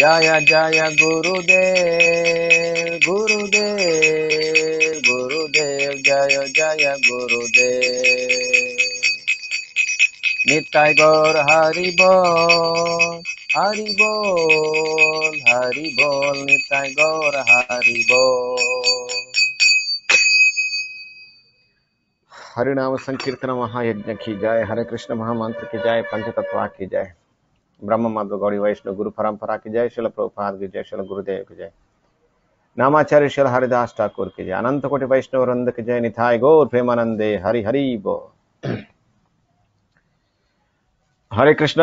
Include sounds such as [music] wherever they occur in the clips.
जय जय गुरुदेव गुरुदेव गुरुदेव जय जय गुरुदेव नित्य गौर हरि बोल हरि बोल हरि बोल नित्य गौर हरि बोल हरिनाम संकीर्तन महायज्ञ की जय हरे कृष्ण महामंत्र की जय पंचतत्वा की जय બ્રહ્મમાં ગૌરી વૈષ્ણવ ગુરુ પરંપરા કી જય શિલ પ્રભુપાદ કી જય શિલ ગુરુદેવ કી જય नामाचार्य शल हरिदास ठाकुर के जय अनंत कोटि वैष्णव वृंद के जय निथाय गौर प्रेमानंदे हरि हरि बो హరే కృష్ణ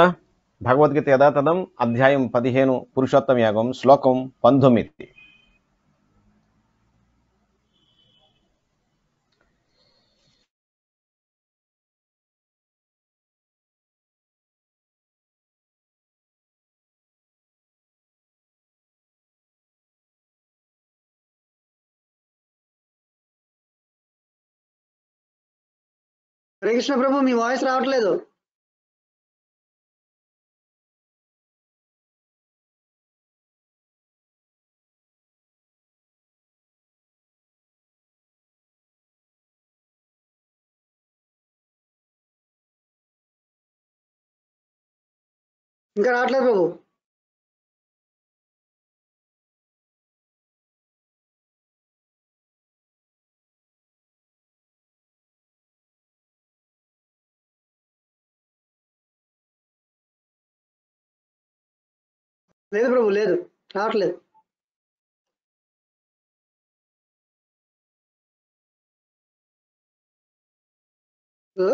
భగవద్గీత యథాతథం అధ్యాయం పదిహేను పురుషోత్తమ యాగం శ్లోకం పంతొమ్మిది కృష్ణ ప్రభు మీ వాయిస్ రావట్లేదు ఇంకా రావట్లేదు ప్రభు లేదు ప్రభు లేదు రావట్లేదు hello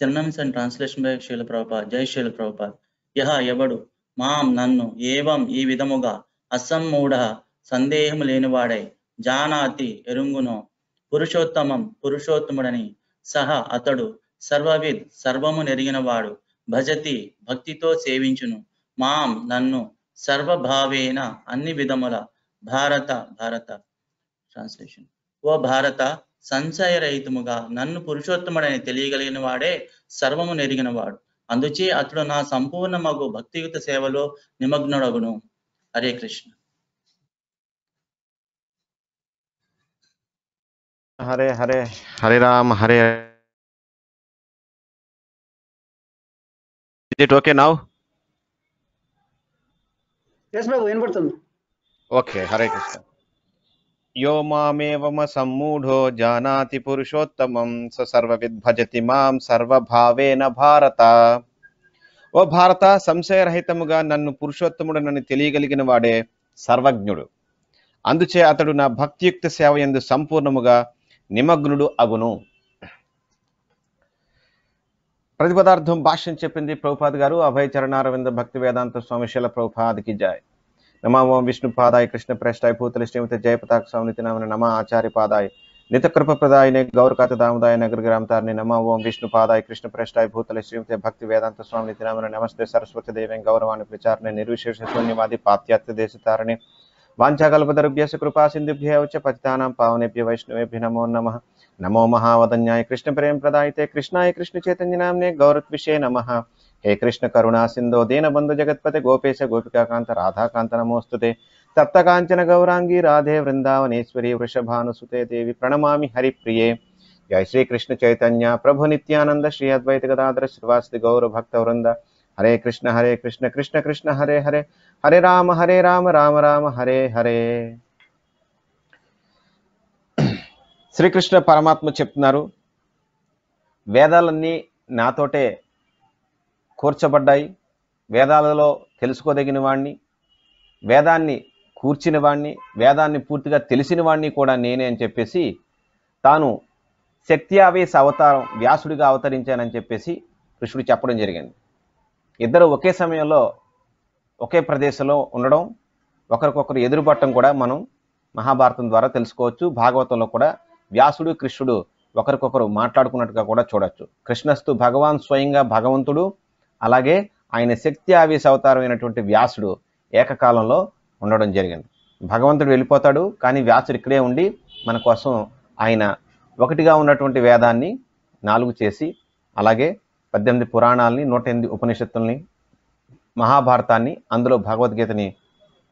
synonyms and translation by Srila Prabhupad జై శైల ప్రభుపాద్ యహ ఎవడు మాం నన్ను ఏవం ఈ విధముగా అసమ్మూఢ సందేహం లేనివాడై జానాతి ఎరుంగును పురుషోత్తమం పురుషోత్తముడని సహ అతడు సర్వవిద్ సర్వము నెరిగినవాడు భజతి భక్తితో సేవించును మాం నన్ను సర్వభావేన అన్ని విధముల భారత భారత ట్రాన్స్లేషన్ ఓ భారత సంశయ రహితముగా నన్ను పురుషోత్తముడని తెలియగలిగిన వాడే సర్వము నెరిగిన వాడు అందుచే అతడు నా సంపూర్ణ మగు భక్తియుత సేవలో నిమగ్నుడగును Hare Krishna Hare Hare Hare Ram Hare it okay now yes బాబు వినపడుతుంది ఓకే హరే కృష్ణ యో మామేవమ సమ్మూఢో జానాతి పురుషోత్తమం స సర్వవిద్భజతి మాం సర్వభావేన భారత ఓ భారత సంశయరహితముగా నన్ను పురుషోత్తముడు నన్ను తెలియగలిగిన వాడే సర్వజ్ఞుడు అందుచే అతడు నా భక్తియుక్త సేవ ఎందు సంపూర్ణముగా నిమగ్నుడు అగును ప్రతిపదార్థం భాష్యం చెప్పింది ప్రభుపాద్ గారు అభయ చరణారవింద భక్తి వేదాంత స్వామిశల ప్రభుపాద్కి జాయ్ नम ओम विष्णुपादाय कृष्ण प्रेष्ठाय भूतल श्रीमते जय पताक स्वामी नाम नम आचार्य पादाय नित कृप प्रदाय गौरकात दामोदाय नगर ग्राम तारने नम ओम विष्णुपादाय कृष्ण प्रेष्ठाय भूतल श्रीमते भक्ति वेदांत स्वामी नाम नमस्ते सरस्वती देवे गौरवाणी प्रचारणे निर्विशेष शून्यवादी पात्यात्य देश तारणे वाञ्छाकल्पतरुभ्य कृपा सिन्धुभ्य च पतितानां पावनेभ्य वैष्णवेभ्य नमो नम नमो महावदन्याय प्रेम प्रदाय कृष्णाय कृष्णचैतन्यनाम्ने गौरत्विषये नमः హే కృష్ణ కరుణా సింధో దీనబంధు జగత్పతి గోపేశ గోపికాకాంత రాధాకాంత నమోస్తుతే తప్తకాంచన గౌరాంగి రాధే వృందావనేశ్వరి వృషభానుసుతే దేవి ప్రణమామి హరిప్రియే జయ శ్రీకృష్ణ చైతన్య ప్రభు నిత్యానంద శ్రీ అద్వైత గదాధర శ్రీవాసి గౌర భక్త వృంద హరే కృష్ణ హరే కృష్ణ కృష్ణ కృష్ణ హరే హరే హరే రామ హరే రామ రామ రామ హరే హరే శ్రీకృష్ణ పరమాత్మ చెప్తున్నారు వేదాలన్నీ నాతోటే కూర్చబడ్డాయి వేదాలలో తెలుసుకోదగిన వాణ్ణి వేదాన్ని కూర్చిన వాణ్ణి వేదాన్ని పూర్తిగా తెలిసిన వాణ్ణి కూడా నేనే అని చెప్పేసి తాను శక్త్యావేశ అవతారం వ్యాసుడిగా అవతరించానని చెప్పేసి కృష్ణుడు చెప్పడం జరిగింది ఇద్దరు ఒకే సమయంలో ఒకే ప్రదేశంలో ఉండడం ఒకరికొకరు ఎదురుపట్టం కూడా మనం మహాభారతం ద్వారా తెలుసుకోవచ్చు భాగవతంలో కూడా వ్యాసుడు కృష్ణుడు ఒకరికొకరు మాట్లాడుకున్నట్టుగా కూడా చూడవచ్చు కృష్ణస్తు భగవాన్ స్వయంగా భగవంతుడు అలాగే ఆయన శక్తి ఆవేశ అవతారం అయినటువంటి వ్యాసుడు ఏకకాలంలో ఉండడం జరిగింది భగవంతుడు వెళ్ళిపోతాడు కానీ వ్యాసుడు ఇక్కడే ఉండి మన కోసం ఆయన ఒకటిగా ఉన్నటువంటి వేదాన్ని నాలుగు చేసి అలాగే పద్దెనిమిది పురాణాలని నూట ఎనిమిది ఉపనిషత్తుల్ని మహాభారతాన్ని అందులో భగవద్గీతని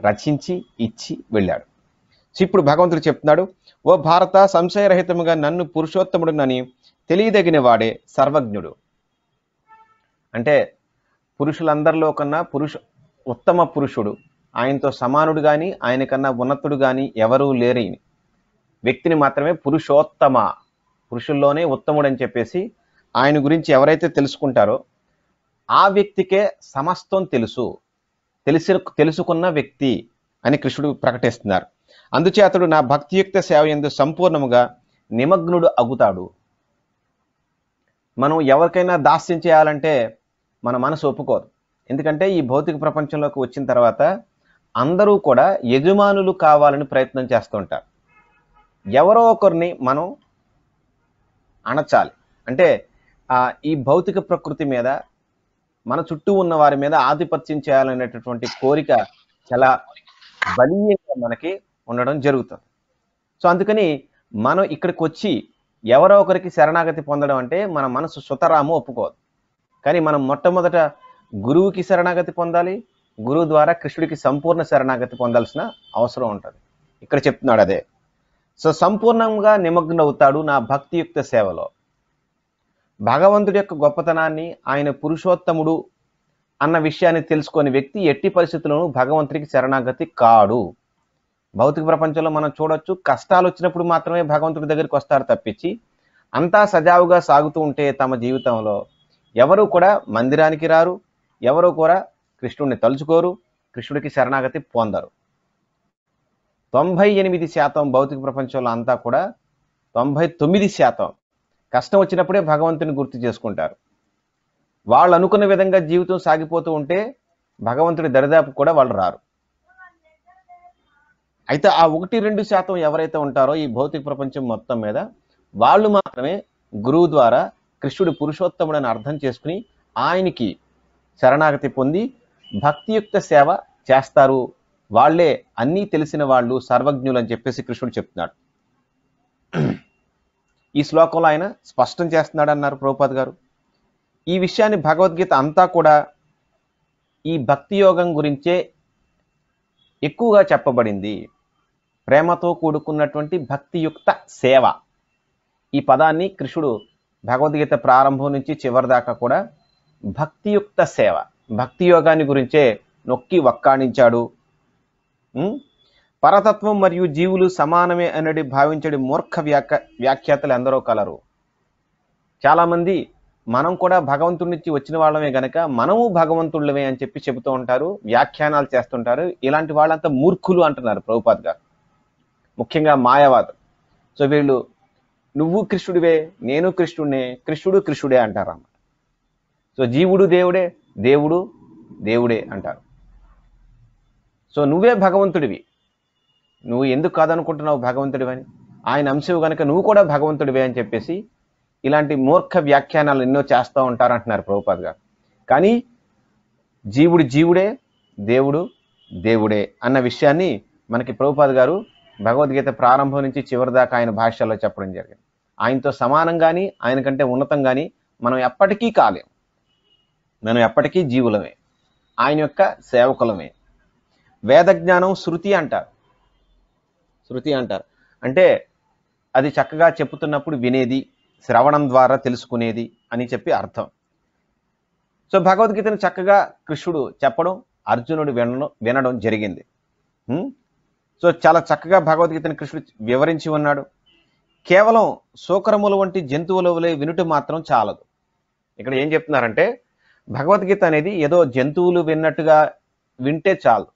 రచించి ఇచ్చి వెళ్ళాడు ఇప్పుడు భగవంతుడు చెప్తున్నాడు ఓ భారత సంశయరహితముగా నన్ను పురుషోత్తముడునని తెలియదగిన వాడే సర్వజ్ఞుడు అంటే పురుషులందరిలో కన్నా పురుష ఉత్తమ పురుషుడు ఆయనతో సమానుడు కానీ ఆయన కన్నా ఉన్నతుడు కానీ ఎవరూ లేరని వ్యక్తిని మాత్రమే పురుషోత్తమ పురుషుల్లోనే ఉత్తముడు అని చెప్పేసి ఆయన గురించి ఎవరైతే తెలుసుకుంటారో ఆ వ్యక్తికే సమస్తం తెలుసు తెలిసి తెలుసుకున్న వ్యక్తి అని కృష్ణుడు ప్రకటిస్తున్నారు అందుచేతడు నా భక్తియుక్త సేవ ఎందు సంపూర్ణముగా నిమగ్నుడు అగుతాడు మనం ఎవరికైనా దాస్యం చేయాలంటే మన మనసు ఒప్పుకోదు ఎందుకంటే ఈ భౌతిక ప్రపంచంలోకి వచ్చిన తర్వాత అందరూ కూడా యజమానులు కావాలని ప్రయత్నం చేస్తుంటారు ఎవరో ఒకరిని మనం అణచాలి అంటే ఈ భౌతిక ప్రకృతి మీద మన చుట్టూ ఉన్న వారి మీద ఆధిపత్యం చేయాలనేటటువంటి కోరిక చాలా బలీయంగా మనకి ఉండడం జరుగుతుంది సో అందుకని మనం ఇక్కడికి వచ్చి ఎవరో ఒకరికి శరణాగతి పొందడం అంటే మన మనసు సుతరాము ఒప్పుకోదు కానీ మనం మొట్టమొదట గురువుకి శరణాగతి పొందాలి గురువు ద్వారా కృష్ణుడికి సంపూర్ణ శరణాగతి పొందాల్సిన అవసరం ఉంటుంది ఇక్కడ చెప్తున్నాడు అదే సో సంపూర్ణంగా నిమగ్నవుతాడు నా భక్తియుక్త సేవలో భగవంతుడి యొక్క గొప్పతనాన్ని ఆయన పురుషోత్తముడు అన్న విషయాన్ని తెలుసుకొని వ్యక్తి ఎట్టి పరిస్థితుల్లోనూ భగవంతుడికి శరణాగతి కాడు భౌతిక ప్రపంచంలో మనం చూడొచ్చు కష్టాలు వచ్చినప్పుడు మాత్రమే భగవంతుడి దగ్గరికి వస్తారు తప్పించి అంతా సజావుగా సాగుతూ ఉంటే తమ జీవితంలో ఎవరు కూడా మందిరానికి రారు ఎవరు కూడా కృష్ణుడిని తలుచుకోరు కృష్ణుడికి శరణాగతి పొందరు తొంభై ఎనిమిది శాతం భౌతిక ప్రపంచంలో అంతా కూడా తొంభై తొమ్మిది శాతం కష్టం వచ్చినప్పుడే భగవంతుని గుర్తు చేసుకుంటారు వాళ్ళు అనుకున్న విధంగా జీవితం సాగిపోతూ ఉంటే భగవంతుడి దరిదాపు కూడా వాళ్ళు రారు అయితే ఆ ఒకటి రెండు శాతం ఎవరైతే ఉంటారో ఈ భౌతిక ప్రపంచం మొత్తం మీద వాళ్ళు మాత్రమే గురువు ద్వారా కృష్ణుడు పురుషోత్తముడని అర్థం చేసుకుని ఆయనకి శరణాగతి పొంది భక్తియుక్త సేవ చేస్తారు వాళ్లే అన్నీ తెలిసిన వాళ్ళు సర్వజ్ఞులు అని చెప్పేసి కృష్ణుడు చెప్తున్నాడు ఈ శ్లోకంలో ఆయన స్పష్టం చేస్తున్నాడు అన్నారు ప్రభుపాద్ గారు ఈ విషయాన్ని భగవద్గీత అంతా కూడా ఈ భక్తి యోగం గురించే ఎక్కువగా చెప్పబడింది ప్రేమతో కూడుకున్నటువంటి భక్తియుక్త సేవ ఈ పదాన్ని కృష్ణుడు భగవద్గీత ప్రారంభం నుంచి చివరి దాకా కూడా భక్తియుక్త సేవ భక్తి యోగాన్ని గురించే నొక్కి వక్కాణించాడు పరతత్వం మరియు జీవులు సమానమే అనేది భావించడి మూర్ఖ వ్యాఖ్య వ్యాఖ్యాతలు ఎందరో కలరు చాలామంది మనం కూడా భగవంతుడి నుంచి వచ్చిన వాళ్ళమే గనక మనము భగవంతుళ్ళమే అని చెప్పి చెబుతూ ఉంటారు వ్యాఖ్యానాలు చేస్తుంటారు ఇలాంటి వాళ్ళంతా మూర్ఖులు అంటున్నారు ప్రభుపాద్ గారు ముఖ్యంగా మాయావాదం సో వీళ్ళు నువ్వు కృష్ణుడివే నేను కృష్ణుడినే కృష్ణుడు కృష్ణుడే అంటారు అన్నమాట సో జీవుడు దేవుడే దేవుడు దేవుడే అంటారు సో నువ్వే భగవంతుడివి నువ్వు ఎందుకు కాదనుకుంటున్నావు భగవంతుడివని ఆయన అంశవు కనుక నువ్వు కూడా భగవంతుడివే అని చెప్పేసి ఇలాంటి మూర్ఖ వ్యాఖ్యానాలు ఎన్నో చేస్తూ ఉంటారు అంటున్నారు ప్రభుపాద్ గారు కానీ జీవుడు జీవుడే దేవుడు దేవుడే అన్న విషయాన్ని మనకి ప్రభుపాద్ గారు భగవద్గీత ప్రారంభం నుంచి చివరి దాకా ఆయన భాషల్లో చెప్పడం జరిగింది ఆయనతో సమానం కానీ ఆయన కంటే ఉన్నతం కానీ మనం ఎప్పటికీ కాలేం మనం ఎప్పటికీ జీవులమే ఆయన యొక్క సేవకులమే వేద జ్ఞానం శృతి అంటారు శృతి అంటారు అంటే అది చక్కగా చెప్పుతున్నప్పుడు వినేది శ్రవణం ద్వారా తెలుసుకునేది అని చెప్పి అర్థం సో భగవద్గీతను చక్కగా కృష్ణుడు చెప్పడం అర్జునుడు వినడం వినడం జరిగింది సో చాలా చక్కగా భగవద్గీతను కృష్ణుడు వివరించి ఉన్నాడు కేవలం సోకరములు వంటి జంతువులు వలె వినుట మాత్రం చాలదు ఇక్కడ ఏం చెప్తున్నారంటే భగవద్గీత అనేది ఏదో జంతువులు విన్నట్టుగా వింటే చాలు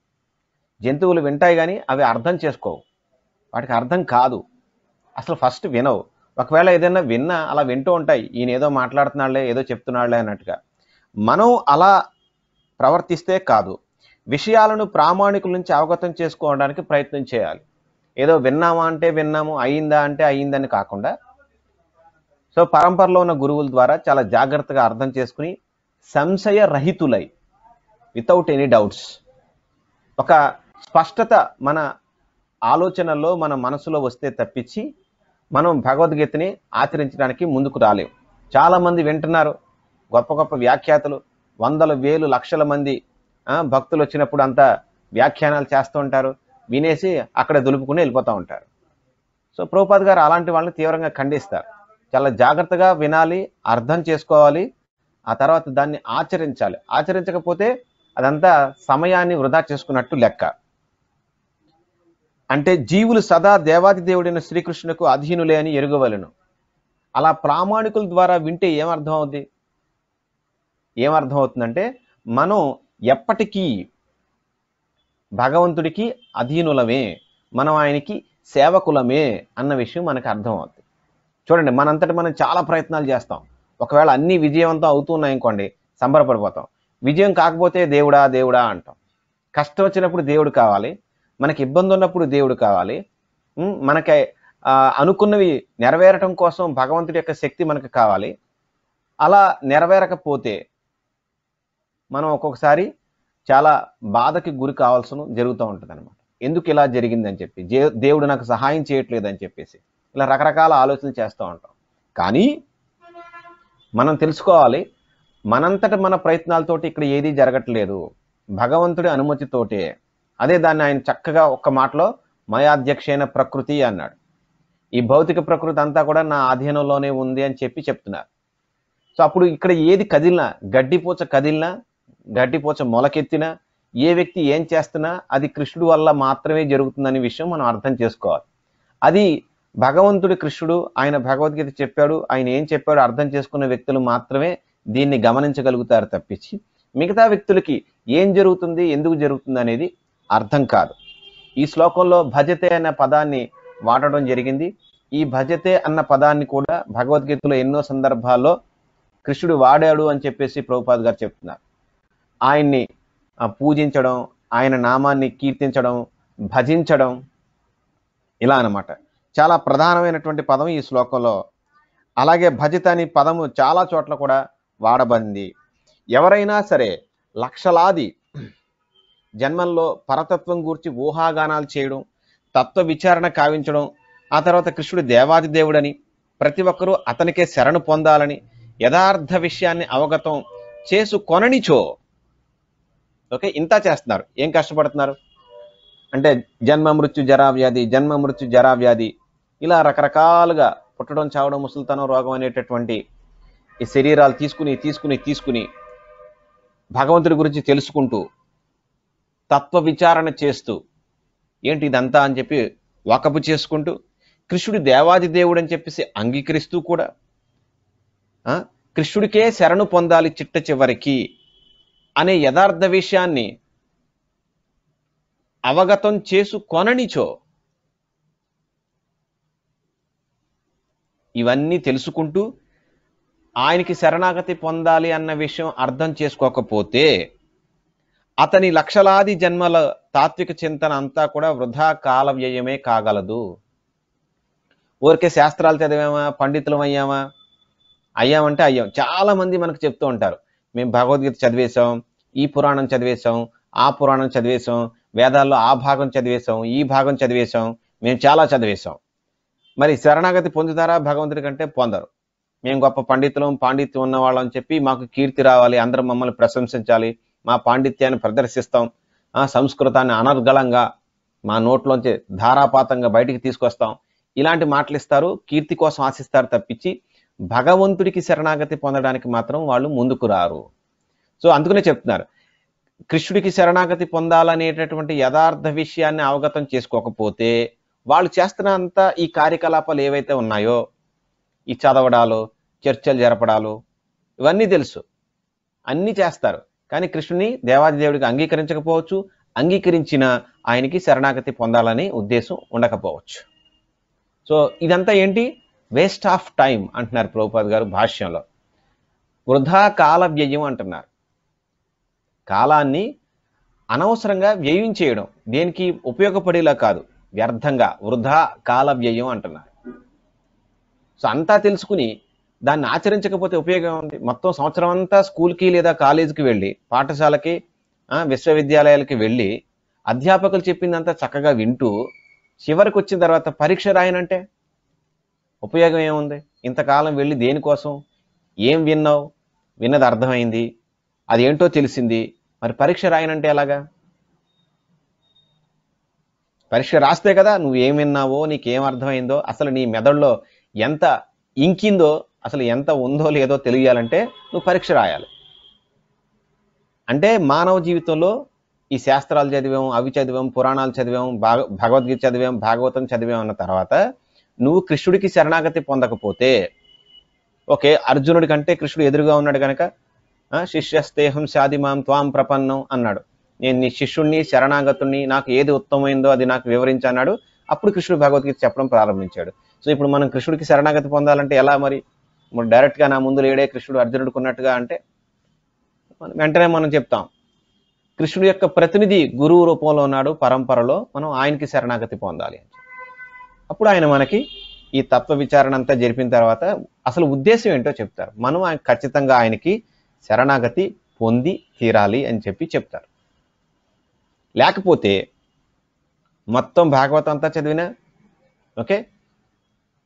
జంతువులు వింటాయి కానీ అవి అర్థం చేసుకోవు వాటికి అర్థం కాదు అసలు ఫస్ట్ వినవు ఒకవేళ ఏదైనా విన్నా అలా వింటూ ఉంటాయి ఈయన ఏదో మాట్లాడుతున్నాడులే ఏదో చెప్తున్నాడులే అన్నట్టుగా మనం అలా ప్రవర్తిస్తే కాదు విషయాలను ప్రామాణికుల నుంచి అవగతం చేసుకోవడానికి ప్రయత్నం చేయాలి ఏదో విన్నామా అంటే విన్నాము అయిందా అంటే అయిందని కాకుండా సో పరంపరలో ఉన్న గురువుల ద్వారా చాలా జాగ్రత్తగా అర్థం చేసుకుని సంశయ రహితులై వితౌట్ ఎనీ డౌట్స్ ఒక స్పష్టత మన ఆలోచనలో మన మనసులో వస్తే తప్పించి మనం భగవద్గీతని ఆచరించడానికి ముందుకు రాలేము చాలామంది వింటున్నారు గొప్ప గొప్ప వ్యాఖ్యాతలు వందల వేలు లక్షల మంది భక్తులు వచ్చినప్పుడు అంత వ్యాఖ్యానాలు చేస్తూ ఉంటారు వినేసి అక్కడ దులుపుకుని వెళ్ళిపోతూ ఉంటారు సో ప్రభుపాద్ గారు అలాంటి వాళ్ళని తీవ్రంగా ఖండిస్తారు చాలా జాగ్రత్తగా వినాలి అర్థం చేసుకోవాలి ఆ తర్వాత దాన్ని ఆచరించాలి ఆచరించకపోతే అదంతా సమయాన్ని వృధా చేసుకున్నట్టు లెక్క అంటే జీవులు సదా దేవాది దేవుడైన శ్రీకృష్ణుకు అధీనులే అని ఎరుగవలను అలా ప్రామాణికుల ద్వారా వింటే ఏమర్థం అవుద్ది ఏమర్థం అవుతుందంటే మనం ఎప్పటికీ భగవంతుడికి అధీనులమే మనం ఆయనకి సేవకులమే అన్న విషయం మనకు అర్థం అవుతుంది చూడండి మనంతటి మనం చాలా ప్రయత్నాలు చేస్తాం ఒకవేళ అన్నీ విజయవంతం అవుతున్నాయి అనుకోండి సంబరపడిపోతాం విజయం కాకపోతే దేవుడా దేవుడా అంటాం కష్టం వచ్చినప్పుడు దేవుడు కావాలి మనకి ఇబ్బంది ఉన్నప్పుడు దేవుడు కావాలి మనకి అనుకున్నవి నెరవేరటం కోసం భగవంతుడి యొక్క శక్తి మనకు కావాలి అలా నెరవేరకపోతే మనం ఒక్కొక్కసారి చాలా బాధకి గురి కావాల్సిన జరుగుతూ ఉంటుంది అనమాట ఎందుకు ఇలా జరిగిందని చెప్పి దేవుడు నాకు సహాయం చేయట్లేదని చెప్పేసి ఇలా రకరకాల ఆలోచనలు చేస్తూ ఉంటాం కానీ మనం తెలుసుకోవాలి మనంతటి మన ప్రయత్నాలతోటి ఇక్కడ ఏదీ జరగట్లేదు భగవంతుడి అనుమతితోటే అదే దాన్ని ఆయన చక్కగా ఒక్క మాటలో మయాధ్యక్షైన ప్రకృతి అన్నాడు ఈ భౌతిక ప్రకృతి అంతా కూడా నా ఆధీనంలోనే ఉంది అని చెప్పి చెప్తున్నారు సో అప్పుడు ఇక్కడ ఏది కదిలినా గడ్డిపోచ కదిలినా గడ్డిపోచ మొలకెత్తినా ఏ వ్యక్తి ఏం చేస్తున్నా అది కృష్ణుడు వల్ల మాత్రమే జరుగుతుందనే విషయం మనం అర్థం చేసుకోవాలి అది భగవంతుడు కృష్ణుడు ఆయన భగవద్గీత చెప్పాడు ఆయన ఏం చెప్పాడు అర్థం చేసుకున్న వ్యక్తులు మాత్రమే దీన్ని గమనించగలుగుతారు తప్పించి మిగతా వ్యక్తులకి ఏం జరుగుతుంది ఎందుకు జరుగుతుంది అనేది అర్థం కాదు ఈ శ్లోకంలో భజతే అన్న పదాన్ని వాడడం జరిగింది ఈ భజతే అన్న పదాన్ని కూడా భగవద్గీతలో ఎన్నో సందర్భాల్లో కృష్ణుడు వాడాడు అని చెప్పేసి ప్రభుపాద్ గారు చెప్తున్నారు ఆయన్ని పూజించడం ఆయన నామాన్ని కీర్తించడం భజించడం ఇలా అనమాట చాలా ప్రధానమైనటువంటి పదం ఈ శ్లోకంలో అలాగే భజిత అని పదము చాలా చోట్ల కూడా వాడబంది ఎవరైనా సరే లక్షలాది జన్మల్లో పరతత్వం గురించి ఊహాగానాలు చేయడం తత్వ విచారణ కావించడం ఆ తర్వాత కృష్ణుడు దేవాది దేవుడని ప్రతి ఒక్కరూ అతనికే శరణు పొందాలని యథార్థ విషయాన్ని అవగతం చేసుకొననిచో ఓకే ఇంత చేస్తున్నారు ఏం కష్టపడుతున్నారు అంటే జన్మ మృత్యు జరా వ్యాధి జన్మ మృత్యు జరా వ్యాధి ఇలా రకరకాలుగా పుట్టడం చావడం ముసలితనం రోగం అనేటటువంటి ఈ శరీరాలు తీసుకుని తీసుకుని తీసుకుని భగవంతుడి గురించి తెలుసుకుంటూ తత్వ విచారణ చేస్తూ ఏంటి ఇదంతా అని చెప్పి వాకపు చేసుకుంటూ కృష్ణుడు దేవాది దేవుడు అని చెప్పేసి అంగీకరిస్తూ కూడా కృష్ణుడికే శరణు పొందాలి చిట్ట చివరికి అనే యథార్థ విషయాన్ని అవగతం చేసుకొననిచో ఇవన్నీ తెలుసుకుంటూ ఆయనకి శరణాగతి పొందాలి అన్న విషయం అర్థం చేసుకోకపోతే అతని లక్షలాది జన్మల తాత్విక చింతన అంతా కూడా వృధా కాల వ్యయమే కాగలదు ఊరికే శాస్త్రాలు చదివామా పండితులం అయ్యామా అయ్యామంటే అయ్యాం చాలామంది మనకు చెప్తూ ఉంటారు మేము భగవద్గీత చదివేశాం ఈ పురాణం చదివేశాం ఆ పురాణం చదివేశాం వేదాల్లో ఆ భాగం చదివేశాం ఈ భాగం చదివేశాం మేము చాలా చదివేశాం మరి శరణాగతి పొందుతారా భగవంతుడి కంటే పొందరు మేము గొప్ప పండితులం పాండిత్యం ఉన్నవాళ్ళం అని చెప్పి మాకు కీర్తి రావాలి అందరూ మమ్మల్ని ప్రశంసించాలి మా పాండిత్యాన్ని ప్రదర్శిస్తాం ఆ సంస్కృతాన్ని అనర్గళంగా మా నోట్లోంచి ధారాపాతంగా బయటికి తీసుకొస్తాం ఇలాంటి మాటలు ఇస్తారు కీర్తి కోసం ఆశిస్తారు తప్పించి భగవంతుడికి శరణాగతి పొందడానికి మాత్రం వాళ్ళు ముందుకు రారు సో అందుకనే చెప్తున్నారు కృష్ణుడికి శరణాగతి పొందాలనేటటువంటి యథార్థ విషయాన్ని అవగతం చేసుకోకపోతే వాళ్ళు చేస్తున్నంత ఈ కార్యకలాపాలు ఏవైతే ఉన్నాయో ఈ చదవడాలు చర్చలు జరపడాలు ఇవన్నీ తెలుసు అన్నీ చేస్తారు కానీ కృష్ణుని దేవాదిదేవుడికి అంగీకరించకపోవచ్చు అంగీకరించిన ఆయనకి శరణాగతి పొందాలని ఉద్దేశం ఉండకపోవచ్చు సో ఇదంతా ఏంటి వేస్ట్ ఆఫ్ టైం అంటున్నారు ప్రభుపాద్ గారు భాష్యంలో వృధా కాల వ్యయం అంటున్నారు కాలాన్ని అనవసరంగా వ్యయం చేయడం దేనికి ఉపయోగపడేలా కాదు వ్యర్థంగా వృధా కాల వ్యయం అంటున్నారు సో అంతా తెలుసుకుని దాన్ని ఆచరించకపోతే ఉపయోగం ఉంది మొత్తం సంవత్సరం అంతా స్కూల్కి లేదా కాలేజీకి వెళ్ళి పాఠశాలకి విశ్వవిద్యాలయాలకి వెళ్ళి అధ్యాపకులు చెప్పిందంతా చక్కగా వింటూ చివరికి వచ్చిన తర్వాత పరీక్ష రాయనంటే ఉపయోగం ఏముంది ఇంతకాలం వెళ్ళి దేనికోసం ఏం విన్నావు విన్నది అర్థమైంది అది ఏంటో తెలిసింది మరి పరీక్ష రాయనంటే ఎలాగా పరీక్ష రాస్తే కదా నువ్వు ఏం విన్నావో నీకేం అర్థమైందో అసలు నీ మెదడులో ఎంత ఇంకిందో అసలు ఎంత ఉందో లేదో తెలియాలంటే నువ్వు పరీక్ష రాయాలి అంటే మానవ జీవితంలో ఈ శాస్త్రాలు చదివాం అవి చదివాం పురాణాలు చదివాం భగవద్గీత చదివాం భాగవతం చదివాం అన్న తర్వాత నువ్వు కృష్ణుడికి శరణాగతి పొందకపోతే ఓకే అర్జునుడి కంటే కృష్ణుడు ఎదురుగా ఉన్నాడు కనుక శిష్యస్తేహం శాదిమాం త్వాం ప్రపన్నం అన్నాడు నేను నీ శిష్యుణ్ణి శరణాగతుణ్ణి నాకు ఏది ఉత్తమమైందో అది నాకు వివరించన్నాడు అప్పుడు కృష్ణుడు భగవద్గీత చెప్పడం ప్రారంభించాడు సో ఇప్పుడు మనం కృష్ణుడికి శరణాగతి పొందాలంటే ఎలా మరి మరి డైరెక్ట్గా నా ముందు లేడే కృష్ణుడు ఉన్నట్టుగా అంటే వెంటనే మనం చెప్తాం కృష్ణుడి యొక్క ప్రతినిధి గురువు రూపంలో ఉన్నాడు పరంపరలో మనం ఆయనకి శరణాగతి పొందాలి అప్పుడు ఆయన మనకి ఈ తత్వ విచారణ అంతా జరిపిన తర్వాత అసలు ఉద్దేశం ఏంటో చెప్తారు మనం ఆయన ఖచ్చితంగా ఆయనకి శరణాగతి పొంది తీరాలి అని చెప్పి చెప్తారు లేకపోతే మొత్తం భాగవతం అంతా చదివినా ఓకే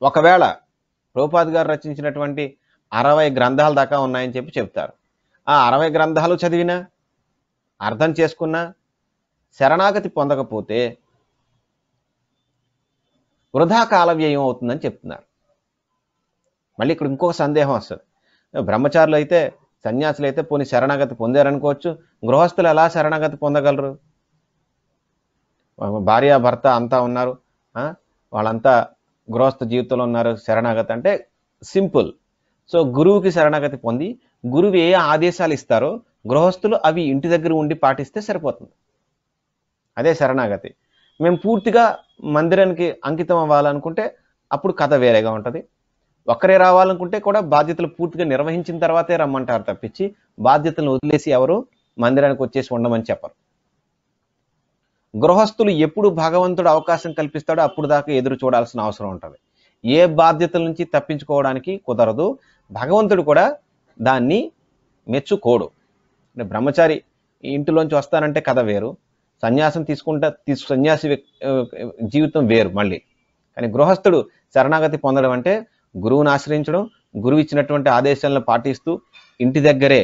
ఒకవేళ రూపాద్ గారు రచించినటువంటి అరవై గ్రంథాల దాకా ఉన్నాయని చెప్పి చెప్తారు ఆ అరవై గ్రంథాలు చదివినా అర్థం చేసుకున్నా శరణాగతి పొందకపోతే వృధా కాల వ్యయం అవుతుందని చెప్తున్నారు మళ్ళీ ఇక్కడ ఇంకొక సందేహం వస్తుంది బ్రహ్మచారులు అయితే సన్యాసులు అయితే పోనీ శరణాగతి పొందారనుకోవచ్చు గృహస్థులు ఎలా శరణాగతి పొందగలరు భార్య భర్త అంతా ఉన్నారు వాళ్ళంతా గృహస్థ జీవితంలో ఉన్నారు శరణాగతి అంటే సింపుల్ సో గురువుకి శరణాగతి పొంది గురువు ఏ ఆదేశాలు ఇస్తారో గృహస్థులు అవి ఇంటి దగ్గర ఉండి పాటిస్తే సరిపోతుంది అదే శరణాగతి మేము పూర్తిగా మందిరానికి అంకితం అవ్వాలనుకుంటే అప్పుడు కథ వేరేగా ఉంటుంది ఒక్కరే రావాలనుకుంటే కూడా బాధ్యతలు పూర్తిగా నిర్వహించిన తర్వాతే రమ్మంటారు తప్పించి బాధ్యతలను వదిలేసి ఎవరు మందిరానికి వచ్చేసి ఉండమని చెప్పరు గృహస్థులు ఎప్పుడు భగవంతుడు అవకాశం కల్పిస్తాడో అప్పుడు దాకా ఎదురు చూడాల్సిన అవసరం ఉంటుంది ఏ బాధ్యతల నుంచి తప్పించుకోవడానికి కుదరదు భగవంతుడు కూడా దాన్ని మెచ్చుకోడు అంటే బ్రహ్మచారి ఇంటిలోంచి వస్తానంటే కథ వేరు సన్యాసం తీసుకుంటా తీసు సన్యాసి జీవితం వేరు మళ్ళీ కానీ గృహస్థుడు శరణాగతి పొందడం అంటే గురువుని ఆశ్రయించడం గురువు ఇచ్చినటువంటి ఆదేశాలను పాటిస్తూ ఇంటి దగ్గరే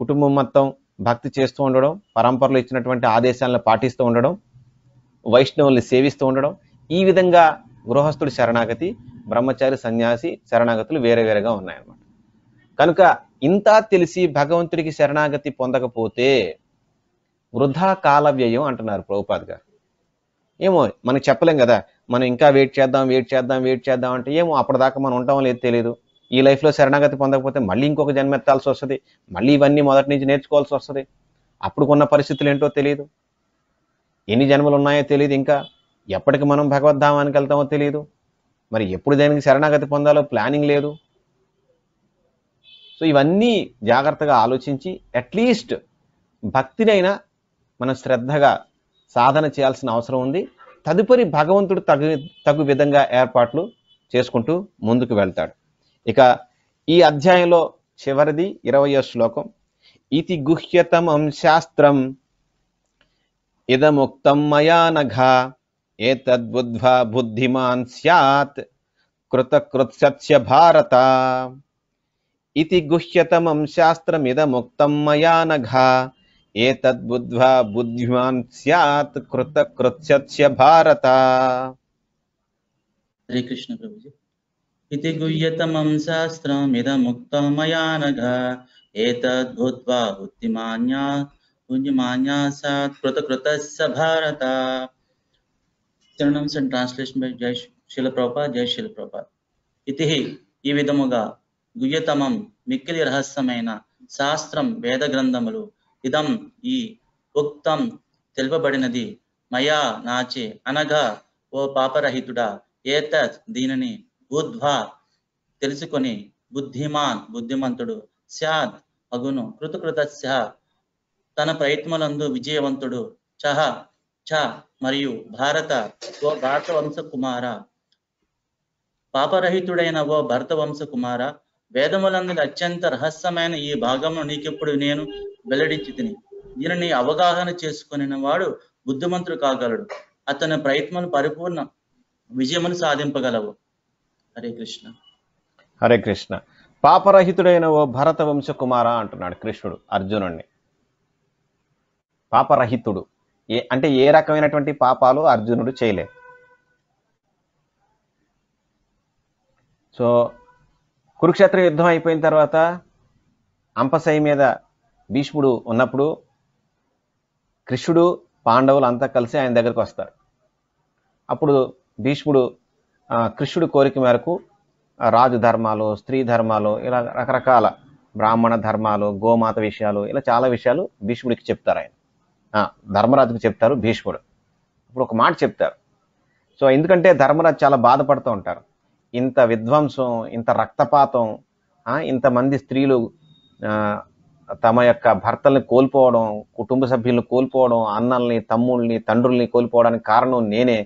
కుటుంబం మొత్తం భక్తి చేస్తూ ఉండడం పరంపరలు ఇచ్చినటువంటి ఆదేశాలను పాటిస్తూ ఉండడం వైష్ణవుల్ని సేవిస్తూ ఉండడం ఈ విధంగా గృహస్థుడు శరణాగతి బ్రహ్మచారి సన్యాసి శరణాగతులు వేరే వేరేగా ఉన్నాయన్నమాట కనుక ఇంత తెలిసి భగవంతుడికి శరణాగతి పొందకపోతే వృధా కాల వ్యయం అంటున్నారు ప్రభుపాద్ గారు ఏమో మనకు చెప్పలేం కదా మనం ఇంకా వెయిట్ చేద్దాం వెయిట్ చేద్దాం వెయిట్ చేద్దాం అంటే ఏమో అప్పటిదాకా మనం ఉంటాం లేదు తెలియదు ఈ లైఫ్లో శరణాగతి పొందకపోతే మళ్ళీ ఇంకొక జన్మెత్తాల్సి వస్తుంది మళ్ళీ ఇవన్నీ మొదటి నుంచి నేర్చుకోవాల్సి వస్తుంది అప్పుడు కొన్న పరిస్థితులు ఏంటో తెలియదు ఎన్ని జన్మలు ఉన్నాయో తెలియదు ఇంకా ఎప్పటికి మనం భగవద్ధామానికి వెళ్తామో తెలియదు మరి ఎప్పుడు దానికి శరణాగతి పొందాలో ప్లానింగ్ లేదు సో ఇవన్నీ జాగ్రత్తగా ఆలోచించి అట్లీస్ట్ భక్తినైనా మనం శ్రద్ధగా సాధన చేయాల్సిన అవసరం ఉంది తదుపరి భగవంతుడు తగు తగు విధంగా ఏర్పాట్లు చేసుకుంటూ ముందుకు వెళ్తాడు ఇక ఈ అధ్యాయంలో చివరిది ఇరవయో శ్లోకం ఇది గుహ్యతమం శాస్త్రం ఇదముక్తం మయానఘ నఘ ఏతద్బుద్ధ్వా బుద్ధిమాన్ సత్ కృతకృత్స్య భారత ఇది గుహ్యతమం శాస్త్రం ఇదముక్తం మయానఘ ఏతద్బుద్ధ్వా బుద్ధిమాన్ సత్ కృత కృత్య భారత హరే కృష్ణ ప్రభుజీ ఇది గుయ్యతమం శాస్త్రం ఇదముక్త మయానగ నఘ ఏతద్భూత్వా బుద్ధిమాన్యా బుద్ధిమాన్యా సత్ కృత కృతస్య భారత తిరణమ్స్ ట్రాన్స్లేషన్ బై జై శిలప్రభా జై శిలప్రభా ఇది ఈ విధముగా గుయ్యతమం మిక్కిలి రహస్యమైన శాస్త్రం వేద గ్రంథములు ఇదం ఈ ఉక్తం తెలుపబడినది మయా నాచి అనగా ఓ పాపరహితుడా ఏతత్ దీనిని బుద్ధ్వా తెలుసుకొని బుద్ధిమాన్ బుద్ధిమంతుడు సాద్ అగును కృతకృత తన ప్రయత్నములందు విజయవంతుడు చహ చ మరియు భారత ఓ భారత వంశ కుమార పాపరహితుడైన ఓ భరత వంశ కుమార వేదములందరి అత్యంత రహస్యమైన ఈ భాగమును నీకెప్పుడు నేను వెల్లడించి తిని దీనిని అవగాహన చేసుకుని వాడు బుద్ధిమంతుడు కాగలడు అతని ప్రయత్నం పరిపూర్ణ విజయమును సాధింపగలవు హరే కృష్ణ హరే కృష్ణ పాపరహితుడైన ఓ భరత వంశ కుమార అంటున్నాడు కృష్ణుడు అర్జునుడిని పాపరహితుడు ఏ అంటే ఏ రకమైనటువంటి పాపాలు అర్జునుడు చేయలేదు సో కురుక్షేత్ర యుద్ధం అయిపోయిన తర్వాత అంపసై మీద భీష్ముడు ఉన్నప్పుడు కృష్ణుడు పాండవులు అంతా కలిసి ఆయన దగ్గరికి వస్తారు అప్పుడు భీష్ముడు కృష్ణుడు కోరిక మేరకు రాజు ధర్మాలు స్త్రీ ధర్మాలు ఇలా రకరకాల బ్రాహ్మణ ధర్మాలు గోమాత విషయాలు ఇలా చాలా విషయాలు భీష్ముడికి చెప్తారు ఆయన ధర్మరాజుకు చెప్తారు భీష్ముడు ఇప్పుడు ఒక మాట చెప్తారు సో ఎందుకంటే ధర్మరాజు చాలా బాధపడుతూ ఉంటారు ఇంత విధ్వంసం ఇంత రక్తపాతం ఇంతమంది స్త్రీలు తమ యొక్క భర్తల్ని కోల్పోవడం కుటుంబ సభ్యులను కోల్పోవడం అన్నల్ని తమ్ముల్ని తండ్రుల్ని కోల్పోవడానికి కారణం నేనే